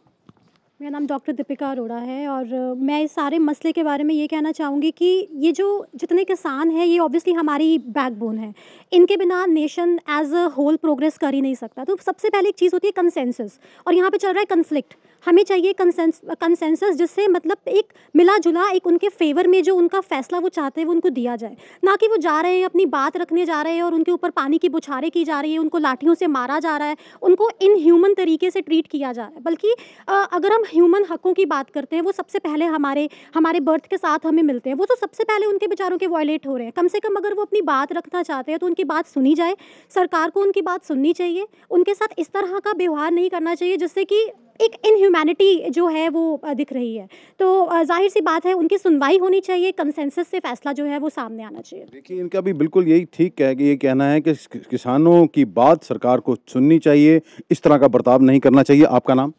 मेरा नाम डॉक्टर दीपिका अरोड़ा है और मैं इस सारे मसले के बारे में ये कहना चाहूँगी कि ये जो जितने किसान हैं ये ऑब्वियसली हमारी बैकबोन है इनके बिना nation as a whole progress कर ही नहीं सकता तो सबसे पहले एक चीज़ होती है कंसेंसस और यहाँ पे चल रहा है कन्फ्लिक्ट हमें चाहिए कंसेंस कंसेंसस जिससे मतलब एक मिला जुला एक उनके फेवर में जो उनका फैसला वो चाहते हैं वो उनको दिया जाए ना कि वो जा रहे हैं अपनी बात रखने जा रहे हैं और उनके ऊपर पानी की बुछारें की जा रही है उनको लाठियों से मारा जा रहा है उनको इनह्यूमन तरीके से ट्रीट किया जा रहा है बल्कि अगर हम ह्यूमन हकों की बात करते हैं वो सबसे पहले हमारे हमारे बर्थ के साथ हमें मिलते हैं वो तो सबसे पहले उनके बेचारों के वॉयलेट हो रहे हैं कम से कम अगर वो अपनी बात रखना चाहते हैं तो उनकी बात सुनी जाए सरकार को उनकी बात सुननी चाहिए उनके साथ इस तरह का व्यवहार नहीं करना चाहिए जिससे कि एक इनह्यूमैनिटी जो है वो दिख रही है तो जाहिर सी बात है उनकी सुनवाई होनी चाहिए कंसेंसस से फैसला जो है वो सामने आना चाहिए देखिए इनका भी बिल्कुल यही ठीक है कि ये कहना है कि किसानों की बात सरकार को सुननी चाहिए इस तरह का बर्ताव नहीं करना चाहिए आपका नाम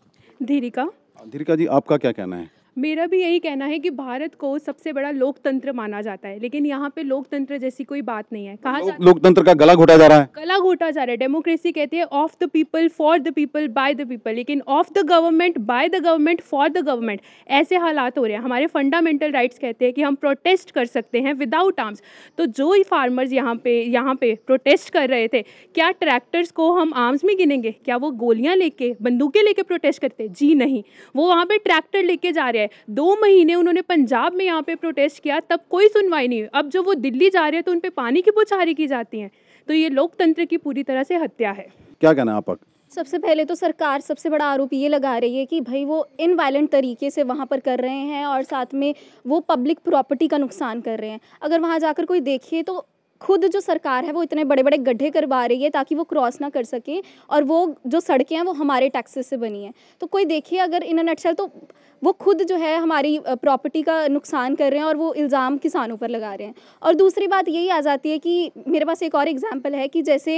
धीरिका धीरिका जी आपका क्या कहना है मेरा भी यही कहना है कि भारत को सबसे बड़ा लोकतंत्र माना जाता है लेकिन यहाँ पे लोकतंत्र जैसी कोई बात नहीं है कहा लो, लोकतंत्र का गला घोटा जा रहा है गला घोटा जा रहा है डेमोक्रेसी कहती है of the people for the people by the people लेकिन of the government by the government for the government ऐसे हालात हो रहे हैं हमारे फंडामेंटल राइट्स कहते हैं कि हम प्रोटेस्ट कर सकते हैं विदाउट आर्म्स तो जो ही फार्मर्स यहाँ पे यहाँ पे प्रोटेस्ट कर रहे थे क्या ट्रैक्टर्स को हम आर्म्स में गिनेंगे क्या वो गोलियां लेके बंदूकें लेके प्रोटेस्ट करते जी नहीं वो वहाँ पे ट्रैक्टर लेके जा रहे हैं है दो महीने उन्होंने पंजाब में यहाँ पे प्रोटेस्ट किया तब कोई सुनवाई नहीं अब जब वो दिल्ली जा रहे हैं तो उन पर पानी की बुछारी की जाती है तो ये लोकतंत्र की पूरी तरह से हत्या है क्या कहना आप सबसे पहले तो सरकार सबसे बड़ा आरोप ये लगा रही है कि भाई वो इन वायलेंट तरीके से वहाँ पर कर रहे हैं और साथ में वो पब्लिक प्रॉपर्टी का नुकसान कर रहे हैं अगर वहाँ जाकर कोई देखिए तो खुद जो सरकार है वो इतने बड़े बड़े गड्ढे करवा रही है ताकि वो क्रॉस ना कर सके और वो जो सड़कें हैं वो हमारे टैक्सेस से बनी हैं तो कोई देखिए अगर इन नटशल तो वो खुद जो है हमारी प्रॉपर्टी का नुकसान कर रहे हैं और वो इल्ज़ाम किसानों पर लगा रहे हैं और दूसरी बात यही आ जाती है कि मेरे पास एक और एग्जाम्पल है कि जैसे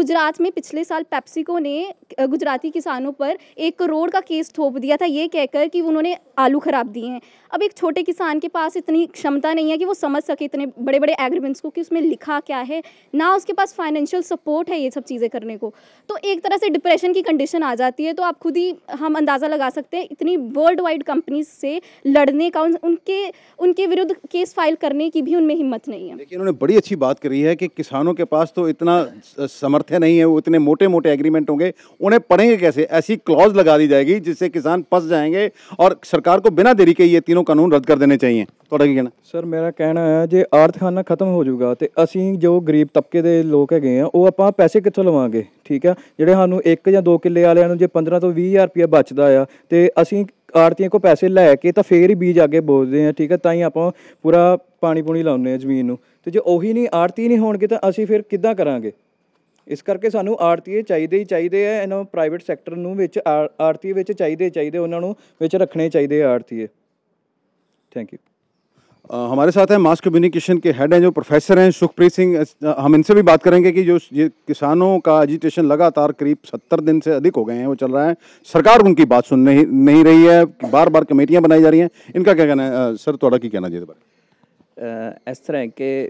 गुजरात में पिछले साल पैप्सिको ने गुजराती किसानों पर एक करोड़ का केस थोप दिया था ये कहकर कि उन्होंने आलू ख़राब दिए हैं अब एक छोटे किसान के पास इतनी क्षमता नहीं है कि वो समझ सके इतने बड़े बड़े एग्रीमेंट्स को कि उसमें लिखा क्या है ना उसके पास फाइनेंशियल सपोर्ट है ये सब चीज़ें करने को तो एक तरह से डिप्रेशन की कंडीशन आ जाती है तो आप खुद ही हम अंदाज़ा लगा सकते हैं इतनी वर्ल्ड वाइड साइड कंपनीज से लड़ने का उनके उनके विरुद्ध केस फाइल करने की भी उनमें हिम्मत नहीं है लेकिन उन्होंने बड़ी अच्छी बात करी है कि किसानों के पास तो इतना समर्थन नहीं है वो इतने मोटे मोटे एग्रीमेंट होंगे उन्हें पढ़ेंगे कैसे ऐसी क्लॉज लगा दी जाएगी जिससे किसान फंस जाएंगे और सरकार को बिना देरी के ये तीनों कानून रद्द कर देने चाहिए ਤੁਹਾਡਾ ਕੀ ਕਹਿਣਾ ਸਰ ਮੇਰਾ ਕਹਿਣਾ ਹੈ ਜੇ ਆਰਥਖਾਨਾ ਖਤਮ ਹੋ ਜਾਊਗਾ ਤੇ ਅਸੀਂ ਜੋ ਗਰੀਬ ਤਬਕੇ ਦੇ ਲੋਕ ਹੈਗੇ ਆ ਉਹ ਆਪਾਂ ਪੈਸੇ ਕਿੱਥੋਂ ਲਵਾਂਗੇ ਠੀਕ ਆ ਜਿਹੜੇ ਸਾਨੂੰ 1 ਜਾਂ 2 ਕਿੱਲੇ ਵਾਲਿਆਂ ਨੂੰ ਜੇ 15 ਤੋਂ 20000 ਰੁਪਏ ਬਚਦਾ ਆ ਆੜਤੀਆਂ ਕੋ ਪੈਸੇ ਲੈ ਕੇ ਤਾਂ ਫੇਰ ਹੀ ਬੀਜ ਅੱਗੇ ਬੋਲਦੇ ਆ ਠੀਕ ਹੈ ਤਾਂ ਹੀ ਆਪਾਂ ਪੂਰਾ ਪਾਣੀ ਪੂਣੀ ਲਾਉਂਦੇ ਆ ਜ਼ਮੀਨ ਨੂੰ ਤੇ ਜੇ ਉਹੀ ਨਹੀਂ ਆੜਤੀ ਨਹੀਂ ਹੋਣਗੇ ਤਾਂ ਅਸੀਂ ਫਿਰ ਕਿੱਦਾਂ ਕਰਾਂਗੇ ਇਸ ਕਰਕੇ ਸਾਨੂੰ ਆੜਤੀਏ ਚਾਹੀਦੇ ਹੀ ਚਾਹੀਦੇ ਆ ਇਹਨਾਂ ਪ੍ਰਾਈਵੇਟ ਸੈਕਟਰ ਨੂੰ ਵਿੱਚ ਆੜਤੀ ਵਿੱਚ ਚਾਹੀਦੇ ਚਾਹੀਦੇ ਉਹਨਾਂ ਨੂੰ ਵਿੱਚ ਰੱਖਣੇ ਚਾਹੀਦੇ ਆੜਤੀਏ ਥੈਂਕ ਯੂ हमारे साथ हैं मास कम्युनिकेशन के हेड हैं जो प्रोफेसर हैं सुखप्रीत सिंह हम इनसे भी बात करेंगे कि जो ये किसानों का एजिटेशन लगातार करीब सत्तर दिन से अधिक हो गए हैं वो चल रहा है सरकार उनकी बात सुन नहीं नहीं रही है बार बार कमेटियां बनाई जा रही हैं इनका क्या कहना है सर थोड़ा की कहना चाहिए इस तरह के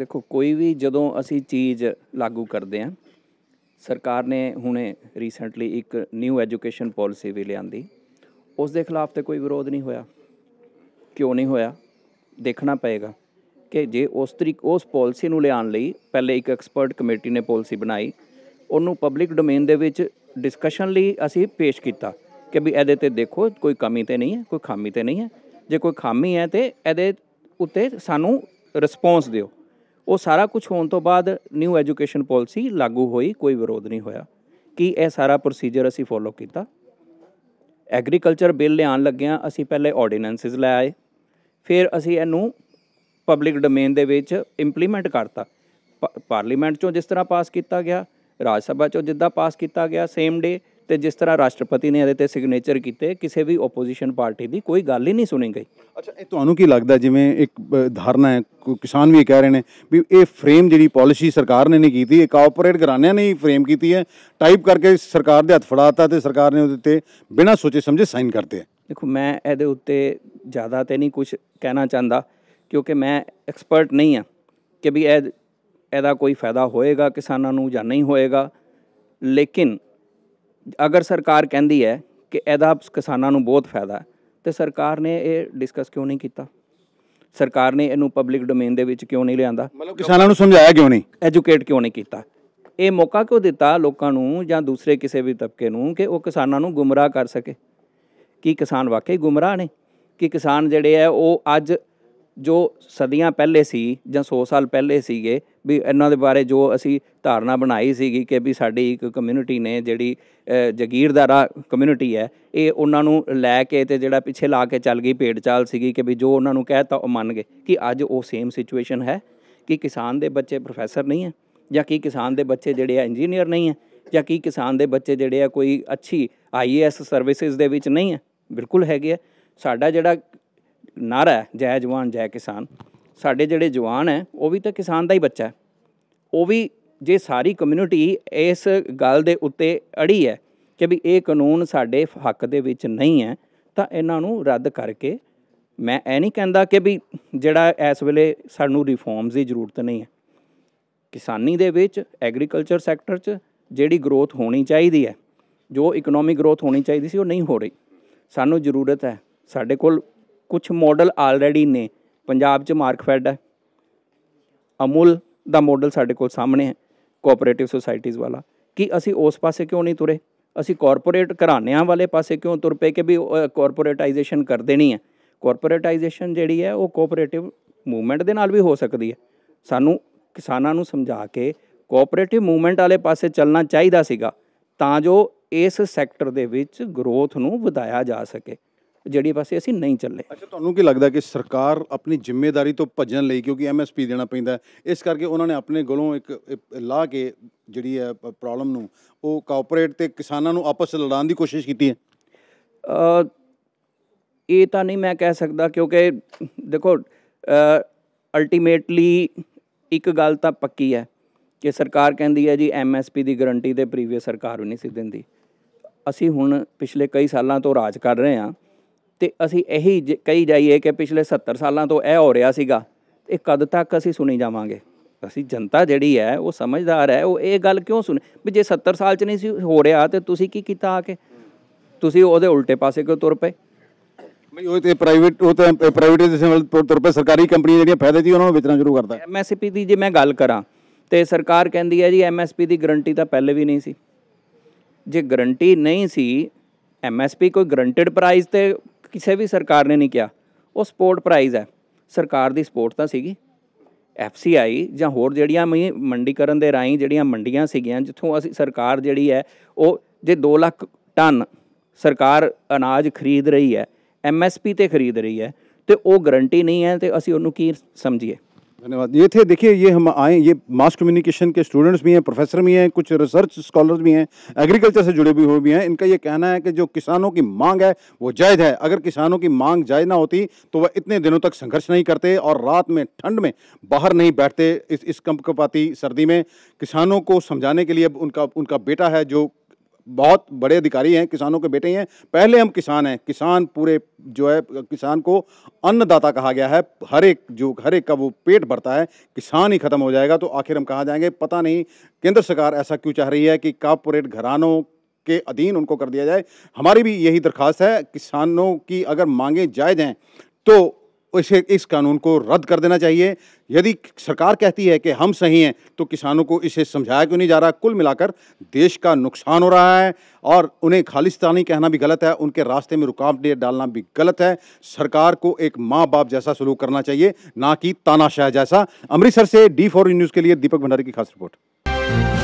देखो कोई भी ਦੇਖੋ ਕੋਈ चीज़ लागू करते हैं सरकार ने हमने रीसेंटली एक न्यू एजुकेशन पॉलिसी भी लिया ਪਾਲਿਸੀ खिलाफ़ तो कोई विरोध नहीं ਤੇ क्यों नहीं होया ਦੇਖਣਾ ਪਏਗਾ ਕਿ ਜੇ ਉਸ ਤਰੀਕ ਉਸ ਪਾਲਿਸੀ ਨੂੰ ਲਿਆਉਣ ਲਈ ਪਹਿਲੇ ਇੱਕ ਐਕਸਪਰਟ ਕਮੇਟੀ ਨੇ ਪਾਲਿਸੀ ਬਣਾਈ ਉਹਨੂੰ ਪਬਲਿਕ ਡੋਮੇਨ ਦੇ ਵਿੱਚ ਡਿਸਕਸ਼ਨ ਲਈ ਅਸੀਂ ਪੇਸ਼ ਕੀਤਾ ਕਿ ਵੀ ਇਹਦੇ ਤੇ ਦੇਖੋ ਕੋਈ ਕਮੀ ਤੇ ਨਹੀਂ ਹੈ ਕੋਈ ਖਾਮੀ ਤੇ ਨਹੀਂ ਹੈ ਜੇ ਕੋਈ ਖਾਮੀ ਹੈ ਤੇ ਇਹਦੇ ਉੱਤੇ ਸਾਨੂੰ ਰਿਸਪੌਂਸ ਦਿਓ ਉਹ ਸਾਰਾ ਕੁਝ ਹੋਣ ਤੋਂ ਬਾਅਦ ਨਿਊ ਐਜੂਕੇਸ਼ਨ ਪਾਲਿਸੀ ਲਾਗੂ ਹੋਈ ਕੋਈ ਵਿਰੋਧ ਨਹੀਂ ਹੋਇਆ ਕਿ ਇਹ ਸਾਰਾ ਪ੍ਰੋਸੀਜਰ ਅਸੀਂ ਫੋਲੋ ਕੀਤਾ ਐਗਰੀਕਲਚਰ ਬਿੱਲ ਲਿਆਉਣ ਲੱਗਿਆਂ ਅਸੀਂ ਪਹਿਲੇ ਆਰਡੀਨੈਂਸਸ ਲੈ ਆਏ ਫਿਰ ਅਸੀਂ ਇਹਨੂੰ ਪਬਲਿਕ ਡੋਮੇਨ ਦੇ ਵਿੱਚ ਇੰਪਲੀਮੈਂਟ ਕਰਤਾ ਪਾਰਲੀਮੈਂਟ ਚੋਂ ਜਿਸ ਤਰ੍ਹਾਂ ਪਾਸ ਕੀਤਾ ਗਿਆ ਰਾਜ ਸਭਾ ਚੋਂ ਜਿੱਦਾਂ ਪਾਸ ਕੀਤਾ ਗਿਆ ਸੇਮ ਡੇ ਤੇ ਜਿਸ ਤਰ੍ਹਾਂ ਰਾਸ਼ਟਰਪਤੀ ਨੇ ਇਹਦੇ ਤੇ ਸਿਗਨੇਚਰ ਕੀਤੇ ਕਿਸੇ ਵੀ ਆਪੋਜੀਸ਼ਨ ਪਾਰਟੀ ਦੀ ਕੋਈ ਗੱਲ ਹੀ ਨਹੀਂ ਸੁਣੀ ਗਈ ਅੱਛਾ ਇਹ ਤੁਹਾਨੂੰ ਕੀ ਲੱਗਦਾ ਜਿਵੇਂ ਇੱਕ ਧਾਰਨਾ ਹੈ ਕਿਸਾਨ ਵੀ ਕਹਿ ਰਹੇ ਨੇ ਵੀ ਇਹ ਫਰੇਮ ਜਿਹੜੀ ਪਾਲਿਸੀ ਸਰਕਾਰ ਨੇ ਨਹੀਂ ਕੀਤੀ ਇਹ ਕਾਰਪੋਰੇਟ ਘਰਾਣਿਆਂ ਨੇ ਹੀ ਫਰੇਮ ਕੀਤੀ ਹੈ ਟਾਈਪ ਕਰਕੇ ਸਰਕਾਰ ਦੇ ਹੱਥ ਫੜਾਤਾ ਤੇ ਸਰਕਾਰ ਨੇ ਉਹਦੇ ਤੇ ਬਿਨਾਂ ਸੋਚੇ ਸਮਝੇ ਸਾਈਨ ਕਰਤੇ ਦੇਖੋ ਮੈਂ ਇਹਦੇ ਉੱਤੇ ਜ਼ਿਆਦਾ ਤੇ ਨਹੀਂ ਕੁਝ ਕਹਿਣਾ ਚਾਹੁੰਦਾ ਕਿਉਂਕਿ ਮੈਂ ਐਕਸਪਰਟ ਨਹੀਂ ਆ ਕਿ ਵੀ ਇਹ ਇਹਦਾ ਕੋਈ ਫਾਇਦਾ ਹੋਏਗਾ ਕਿਸਾਨਾਂ ਨੂੰ ਜਾਂ ਨਹੀਂ ਹੋਏਗਾ ਲੇਕਿਨ ਅਗਰ ਸਰਕਾਰ ਕਹਿੰਦੀ ਹੈ ਕਿ ਇਹਦਾ ਕਿਸਾਨਾਂ ਨੂੰ ਬਹੁਤ ਫਾਇਦਾ ਹੈ ਤੇ ਸਰਕਾਰ ਨੇ ਇਹ ਡਿਸਕਸ ਕਿਉਂ ਨਹੀਂ ਕੀਤਾ ਸਰਕਾਰ ਨੇ ਇਹਨੂੰ ਪਬਲਿਕ ਡੋਮੇਨ ਦੇ ਵਿੱਚ ਕਿਉਂ ਨਹੀਂ ਲਿਆਂਦਾ ਕਿਸਾਨਾਂ ਨੂੰ ਸਮਝਾਇਆ ਕਿਉਂ ਨਹੀਂ ਐਜੂਕੇਟ ਕਿਉਂ ਨਹੀਂ ਕੀਤਾ ਇਹ ਮੌਕਾ ਕਿਉਂ ਦਿੱਤਾ ਲੋਕਾਂ ਨੂੰ ਜਾਂ ਦੂਸਰੇ ਕਿਸੇ ਵੀ ਤਬਕੇ ਨੂੰ ਕਿ ਉਹ ਕਿਸਾਨਾਂ ਨੂੰ ਗੁੰਮਰਾਹ ਕਰ ਸਕੇ ਕਿ ਕਿਸਾਨ ਵਾਕਈ ਗੁੰਮਰਾਹ ਨੇ ਕਿ ਕਿਸਾਨ ਜਿਹੜੇ ਆ ਉਹ ਅੱਜ ਜੋ ਸਦੀਆਂ ਪਹਿਲੇ ਸੀ ਜਾਂ 100 ਸਾਲ ਪਹਿਲੇ ਸੀਗੇ ਵੀ ਇਹਨਾਂ ਦੇ ਬਾਰੇ ਜੋ ਅਸੀਂ ਧਾਰਨਾ ਬਣਾਈ ਸੀਗੀ ਕਿ ਵੀ ਸਾਡੀ ਇੱਕ ਕਮਿਊਨਿਟੀ ਨੇ ਜਿਹੜੀ ਜਗੀਰਦਾਰਾ ਕਮਿਊਨਿਟੀ ਹੈ ਇਹ ਉਹਨਾਂ ਨੂੰ ਲੈ ਕੇ ਤੇ ਜਿਹੜਾ ਪਿੱਛੇ ਲਾ ਕੇ ਚੱਲ ਗਈ ਭੇਡ ਚਾਲ ਸੀਗੀ ਕਿ ਵੀ ਜੋ ਉਹਨਾਂ ਨੂੰ ਕਹਿਤਾ ਉਹ ਮੰਨ ਗਏ ਕਿ ਅੱਜ ਉਹ ਸੇਮ ਸਿਚੁਏਸ਼ਨ ਹੈ ਕਿ ਕਿਸਾਨ ਦੇ ਬੱਚੇ ਪ੍ਰੋਫੈਸਰ ਨਹੀਂ ਹੈ ਜਾਂ ਕਿ ਕਿਸਾਨ ਦੇ ਬੱਚੇ ਜਿਹੜੇ ਆ ਇੰਜੀਨੀਅਰ ਨਹੀਂ ਹੈ ਜਾਂ ਕਿ ਕਿਸਾਨ ਦੇ ਬੱਚੇ ਜਿਹੜੇ ਆ ਕੋਈ ਅੱਛੀ ਆਈਏਐਸ ਸਰਵਿਸਿਜ਼ ਦੇ ਵਿੱਚ ਨਹੀਂ ਹੈ ਬਿਲਕੁਲ ਹੈਗੇ ਆ ਸਾਡਾ ਜਿਹੜਾ ਨਾਰਾ ਹੈ ਜੈ ਜਵਾਨ ਜੈ ਕਿਸਾਨ ਸਾਡੇ ਜਿਹੜੇ ਜਵਾਨ ਹੈ ਉਹ ਵੀ ਤਾਂ ਕਿਸਾਨ ਦਾ ਹੀ ਬੱਚਾ ਹੈ ਉਹ ਵੀ ਜੇ ਸਾਰੀ ਕਮਿਊਨਿਟੀ ਇਸ ਗੱਲ ਦੇ ਉੱਤੇ ਅੜੀ ਹੈ ਕਿ ਵੀ ਇਹ ਕਾਨੂੰਨ ਸਾਡੇ ਹੱਕ ਦੇ ਵਿੱਚ ਨਹੀਂ ਹੈ ਤਾਂ ਇਹਨਾਂ ਨੂੰ ਰੱਦ ਕਰਕੇ ਮੈਂ ਇਹ ਨਹੀਂ ਕਹਿੰਦਾ ਕਿ ਵੀ ਜਿਹੜਾ ਇਸ ਵੇਲੇ ਸਾਨੂੰ ਰਿਫਾਰਮਸ ਦੀ ਜ਼ਰੂਰਤ ਨਹੀਂ ਹੈ ਕਿਸਾਨੀ ਦੇ ਵਿੱਚ ਐਗਰੀਕਲਚਰ ਸੈਕਟਰ 'ਚ ਜਿਹੜੀ ਗਰੋਥ ਹੋਣੀ ਚਾਹੀਦੀ ਹੈ ਜੋ ਇਕਨੋਮਿਕ ਗਰੋਥ ਹੋਣੀ ਚਾਹੀਦੀ ਸੀ ਉਹ ਨਹੀਂ ਹੋ ਰਹੀ ਸਾਨੂੰ ਜ਼ਰੂਰਤ ਹੈ ਸਾਡੇ ਕੋਲ ਕੁਝ ਮਾਡਲ ਆਲਰੇਡੀ ਨੇ ਪੰਜਾਬ 'ਚ ਮਾਰਕਫੈਡ ਹੈ ਅਮੁਲ ਦਾ ਮਾਡਲ ਸਾਡੇ ਕੋਲ ਸਾਹਮਣੇ ਹੈ ਕੋਆਪਰੇਟਿਵ ਸੁਸਾਇਟੀਜ਼ ਵਾਲਾ ਕਿ ਅਸੀਂ ਉਸ ਪਾਸੇ ਕਿਉਂ ਨਹੀਂ ਤੁਰੇ ਅਸੀਂ ਕਾਰਪੋਰੇਟ ਘਰਾਣਿਆਂ ਵਾਲੇ ਪਾਸੇ ਕਿਉਂ ਤੁਰ ਪਏ ਕਿ ਵੀ ਕਾਰਪੋਰੇਟਾਈਜੇਸ਼ਨ ਕਰ ਦੇਣੀ ਹੈ ਕਾਰਪੋਰੇਟਾਈਜੇਸ਼ਨ ਜਿਹੜੀ ਹੈ ਉਹ ਕੋਆਪਰੇਟਿਵ ਮੂਵਮੈਂਟ ਦੇ ਨਾਲ ਵੀ ਹੋ ਸਕਦੀ ਹੈ ਸਾਨੂੰ ਕਿਸਾਨਾਂ ਨੂੰ ਸਮਝਾ ਕੇ ਕੋਆਪਰੇਟਿਵ ਮੂਵਮੈਂਟ ਵਾਲੇ ਪਾਸੇ ਚੱਲਣਾ ਚਾਹੀਦਾ ਸੀਗਾ ਤਾਂ ਜੋ ਇਸ ਸੈਕਟਰ ਦੇ ਵਿੱਚ ਗਰੋਥ ਨੂੰ ਵਧਾਇਆ ਜਾ ਸਕੇ ਜਿਹੜੀ ਪਾਸੇ ਅਸੀਂ ਨਹੀਂ ਚੱਲੇ ਅੱਛਾ ਤੁਹਾਨੂੰ ਕੀ ਲੱਗਦਾ ਕਿ ਸਰਕਾਰ ਆਪਣੀ ਜ਼ਿੰਮੇਵਾਰੀ ਤੋਂ ਭੱਜਣ ਲਈ ਕਿਉਂਕਿ ਐਮਐਸਪੀ ਦੇਣਾ ਪੈਂਦਾ ਇਸ ਕਰਕੇ ਉਹਨਾਂ ਨੇ ਆਪਣੇ ਗਲੋਂ ਇੱਕ ਲਾ ਕੇ ਜਿਹੜੀ ਹੈ ਪ੍ਰੋਬਲਮ ਨੂੰ ਉਹ ਕਾਰਪੋਰੇਟ ਤੇ ਕਿਸਾਨਾਂ ਨੂੰ ਆਪਸ ਵਿੱਚ ਲੜਾਉਣ ਦੀ ਕੋਸ਼ਿਸ਼ ਕੀਤੀ ਹੈ ਇਹ ਤਾਂ ਨਹੀਂ ਮੈਂ ਕਹਿ ਸਕਦਾ ਕਿਉਂਕਿ ਦੇਖੋ ਅਲਟੀਮੇਟਲੀ ਇੱਕ ਗੱਲ ਤਾਂ ਪੱਕੀ ਹੈ ਕਿ ਸਰਕਾਰ ਕਹਿੰਦੀ ਹੈ ਜੀ ਐਮਐਸਪੀ ਦੀ ਗਾਰੰਟੀ ਤੇ ਪ੍ਰੀਵੀਅਸ ਸਰਕਾਰ ਵੀ ਨਹੀਂ ਸੀ ਦਿੰਦੀ ਅਸੀਂ ਹੁਣ ਪਿਛਲੇ ਕਈ ਸਾਲਾਂ ਤੋਂ ਰਾਜ ਕਰ ਰਹੇ ਹਾਂ ਤੇ ਅਸੀਂ ਇਹੀ ਕਹੀ ਜਾਈਏ ਕਿ ਪਿਛਲੇ 70 ਸਾਲਾਂ ਤੋਂ ਇਹ ਹੋ ਰਿਹਾ ਸੀਗਾ ਇਹ ਕਦ ਤੱਕ ਅਸੀਂ ਸੁਣੀ ਜਾਵਾਂਗੇ ਅਸੀਂ ਜਨਤਾ ਜਿਹੜੀ ਹੈ ਉਹ ਸਮਝਦਾਰ ਹੈ ਉਹ ਇਹ ਗੱਲ ਕਿਉਂ ਸੁਣੇ ਵੀ ਜੇ 70 ਸਾਲ ਚ ਨਹੀਂ ਸੀ ਹੋ ਰਿਹਾ ਤੇ ਤੁਸੀਂ ਕੀ ਕੀਤਾ ਆ ਕੇ ਤੁਸੀਂ ਉਹਦੇ ਉਲਟੇ ਪਾਸੇ ਕਿਉਂ ਤੁਰ ਪਏ ਮੈਂ ਉਹ ਤੇ ਪ੍ਰਾਈਵੇਟ ਉਹ ਤਾਂ ਪ੍ਰਾਈਵੇਟਾਈਜੇਸ਼ਨ ਵੱਲ ਤੁਰ ਪਏ ਸਰਕਾਰੀ ਕੰਪਨੀਆਂ ਜਿਹੜੀਆਂ ਫਾਇਦੇ ਦੀ ਉਹਨਾਂ ਨੂੰ ਵੇਚਣਾ ਸ਼ੁਰੂ ਕਰਦਾ ਐਮਐਸਪੀ ਦੀ ਜੇ ਮੈਂ ਗੱਲ ਕਰਾਂ ਤੇ ਸਰਕਾਰ ਕਹਿੰਦੀ ਹੈ ਜੀ ਐਮਐਸਪੀ ਦੀ ਗਾਰੰਟੀ ਤਾਂ ਪਹਿਲੇ ਵੀ ਨਹੀਂ ਸੀ ਜੇ ਗਰੰਟੀ ਨਹੀਂ ਸੀ ਐਮਐਸਪੀ ਕੋਈ ਗਰੰਟਡ ਪ੍ਰਾਈਸ ਤੇ ਕਿਸੇ ਵੀ ਸਰਕਾਰ ਨੇ ਨਹੀਂ ਕਿਹਾ ਉਹ ਸਪੋਰਟ ਪ੍ਰਾਈਸ ਹੈ ਸਰਕਾਰ ਦੀ ਸਪੋਰਟ ਤਾਂ ਸੀਗੀ ਐਫਸੀਆਈ ਜਾਂ ਹੋਰ ਜਿਹੜੀਆਂ ਮੰਡੀਕਰਨ ਦੇ ਰਾਈ ਜਿਹੜੀਆਂ ਮੰਡੀਆਂ ਸੀਗੀਆਂ ਜਿੱਥੋਂ ਅਸੀਂ ਸਰਕਾਰ ਜਿਹੜੀ ਹੈ ਉਹ ਜੇ 2 ਲੱਖ ਟਨ ਸਰਕਾਰ ਅਨਾਜ ਖਰੀਦ ਰਹੀ ਹੈ ਐਮਐਸਪੀ ਤੇ ਖਰੀਦ ਰਹੀ ਹੈ ਤੇ ਉਹ ਗਾਰੰਟੀ ਨਹੀਂ ਹੈ ਤੇ ਅਸੀਂ ਉਹਨੂੰ ਕੀ ਸਮਝੀਏ धन्यवाद ये थे देखिए ये हम आए ये मास कम्युनिकेशन के स्टूडेंट्स भी हैं प्रोफेसर भी हैं कुछ रिसर्च स्कॉलर्स भी हैं एग्रीकल्चर से जुड़े भी हुए भी हैं इनका ये कहना है कि जो किसानों की मांग है वो जायज़ है अगर किसानों की मांग जायज़ ना होती तो वह इतने दिनों तक संघर्ष नहीं करते और रात में ठंड में बाहर नहीं बैठते इस इस कंपकपाती सर्दी में किसानों को समझाने के लिए अब उनका उनका बेटा है जो बहुत बड़े अधिकारी हैं किसानों के बेटे हैं पहले हम किसान हैं किसान पूरे जो है किसान को अन्नदाता कहा गया है हर एक जो हर एक का वो पेट भरता है किसान ही ख़त्म हो जाएगा तो आखिर हम कहाँ जाएंगे पता नहीं केंद्र सरकार ऐसा क्यों चाह रही है कि कॉपोरेट घरानों के अधीन उनको कर दिया जाए हमारी भी यही दरख्वास्त है किसानों की अगर मांगे जायज़ हैं तो इसे इस कानून को रद्द कर देना चाहिए यदि सरकार कहती है कि हम सही हैं तो किसानों को इसे समझाया क्यों नहीं जा रहा कुल मिलाकर देश का नुकसान हो रहा है और उन्हें खालिस्तानी कहना भी गलत है उनके रास्ते में रुकावटें डालना भी गलत है सरकार को एक माँ बाप जैसा सलूक करना चाहिए ना कि तानाशाह जैसा अमृतसर से डी फोर न्यूज़ के लिए दीपक भंडारी की खास रिपोर्ट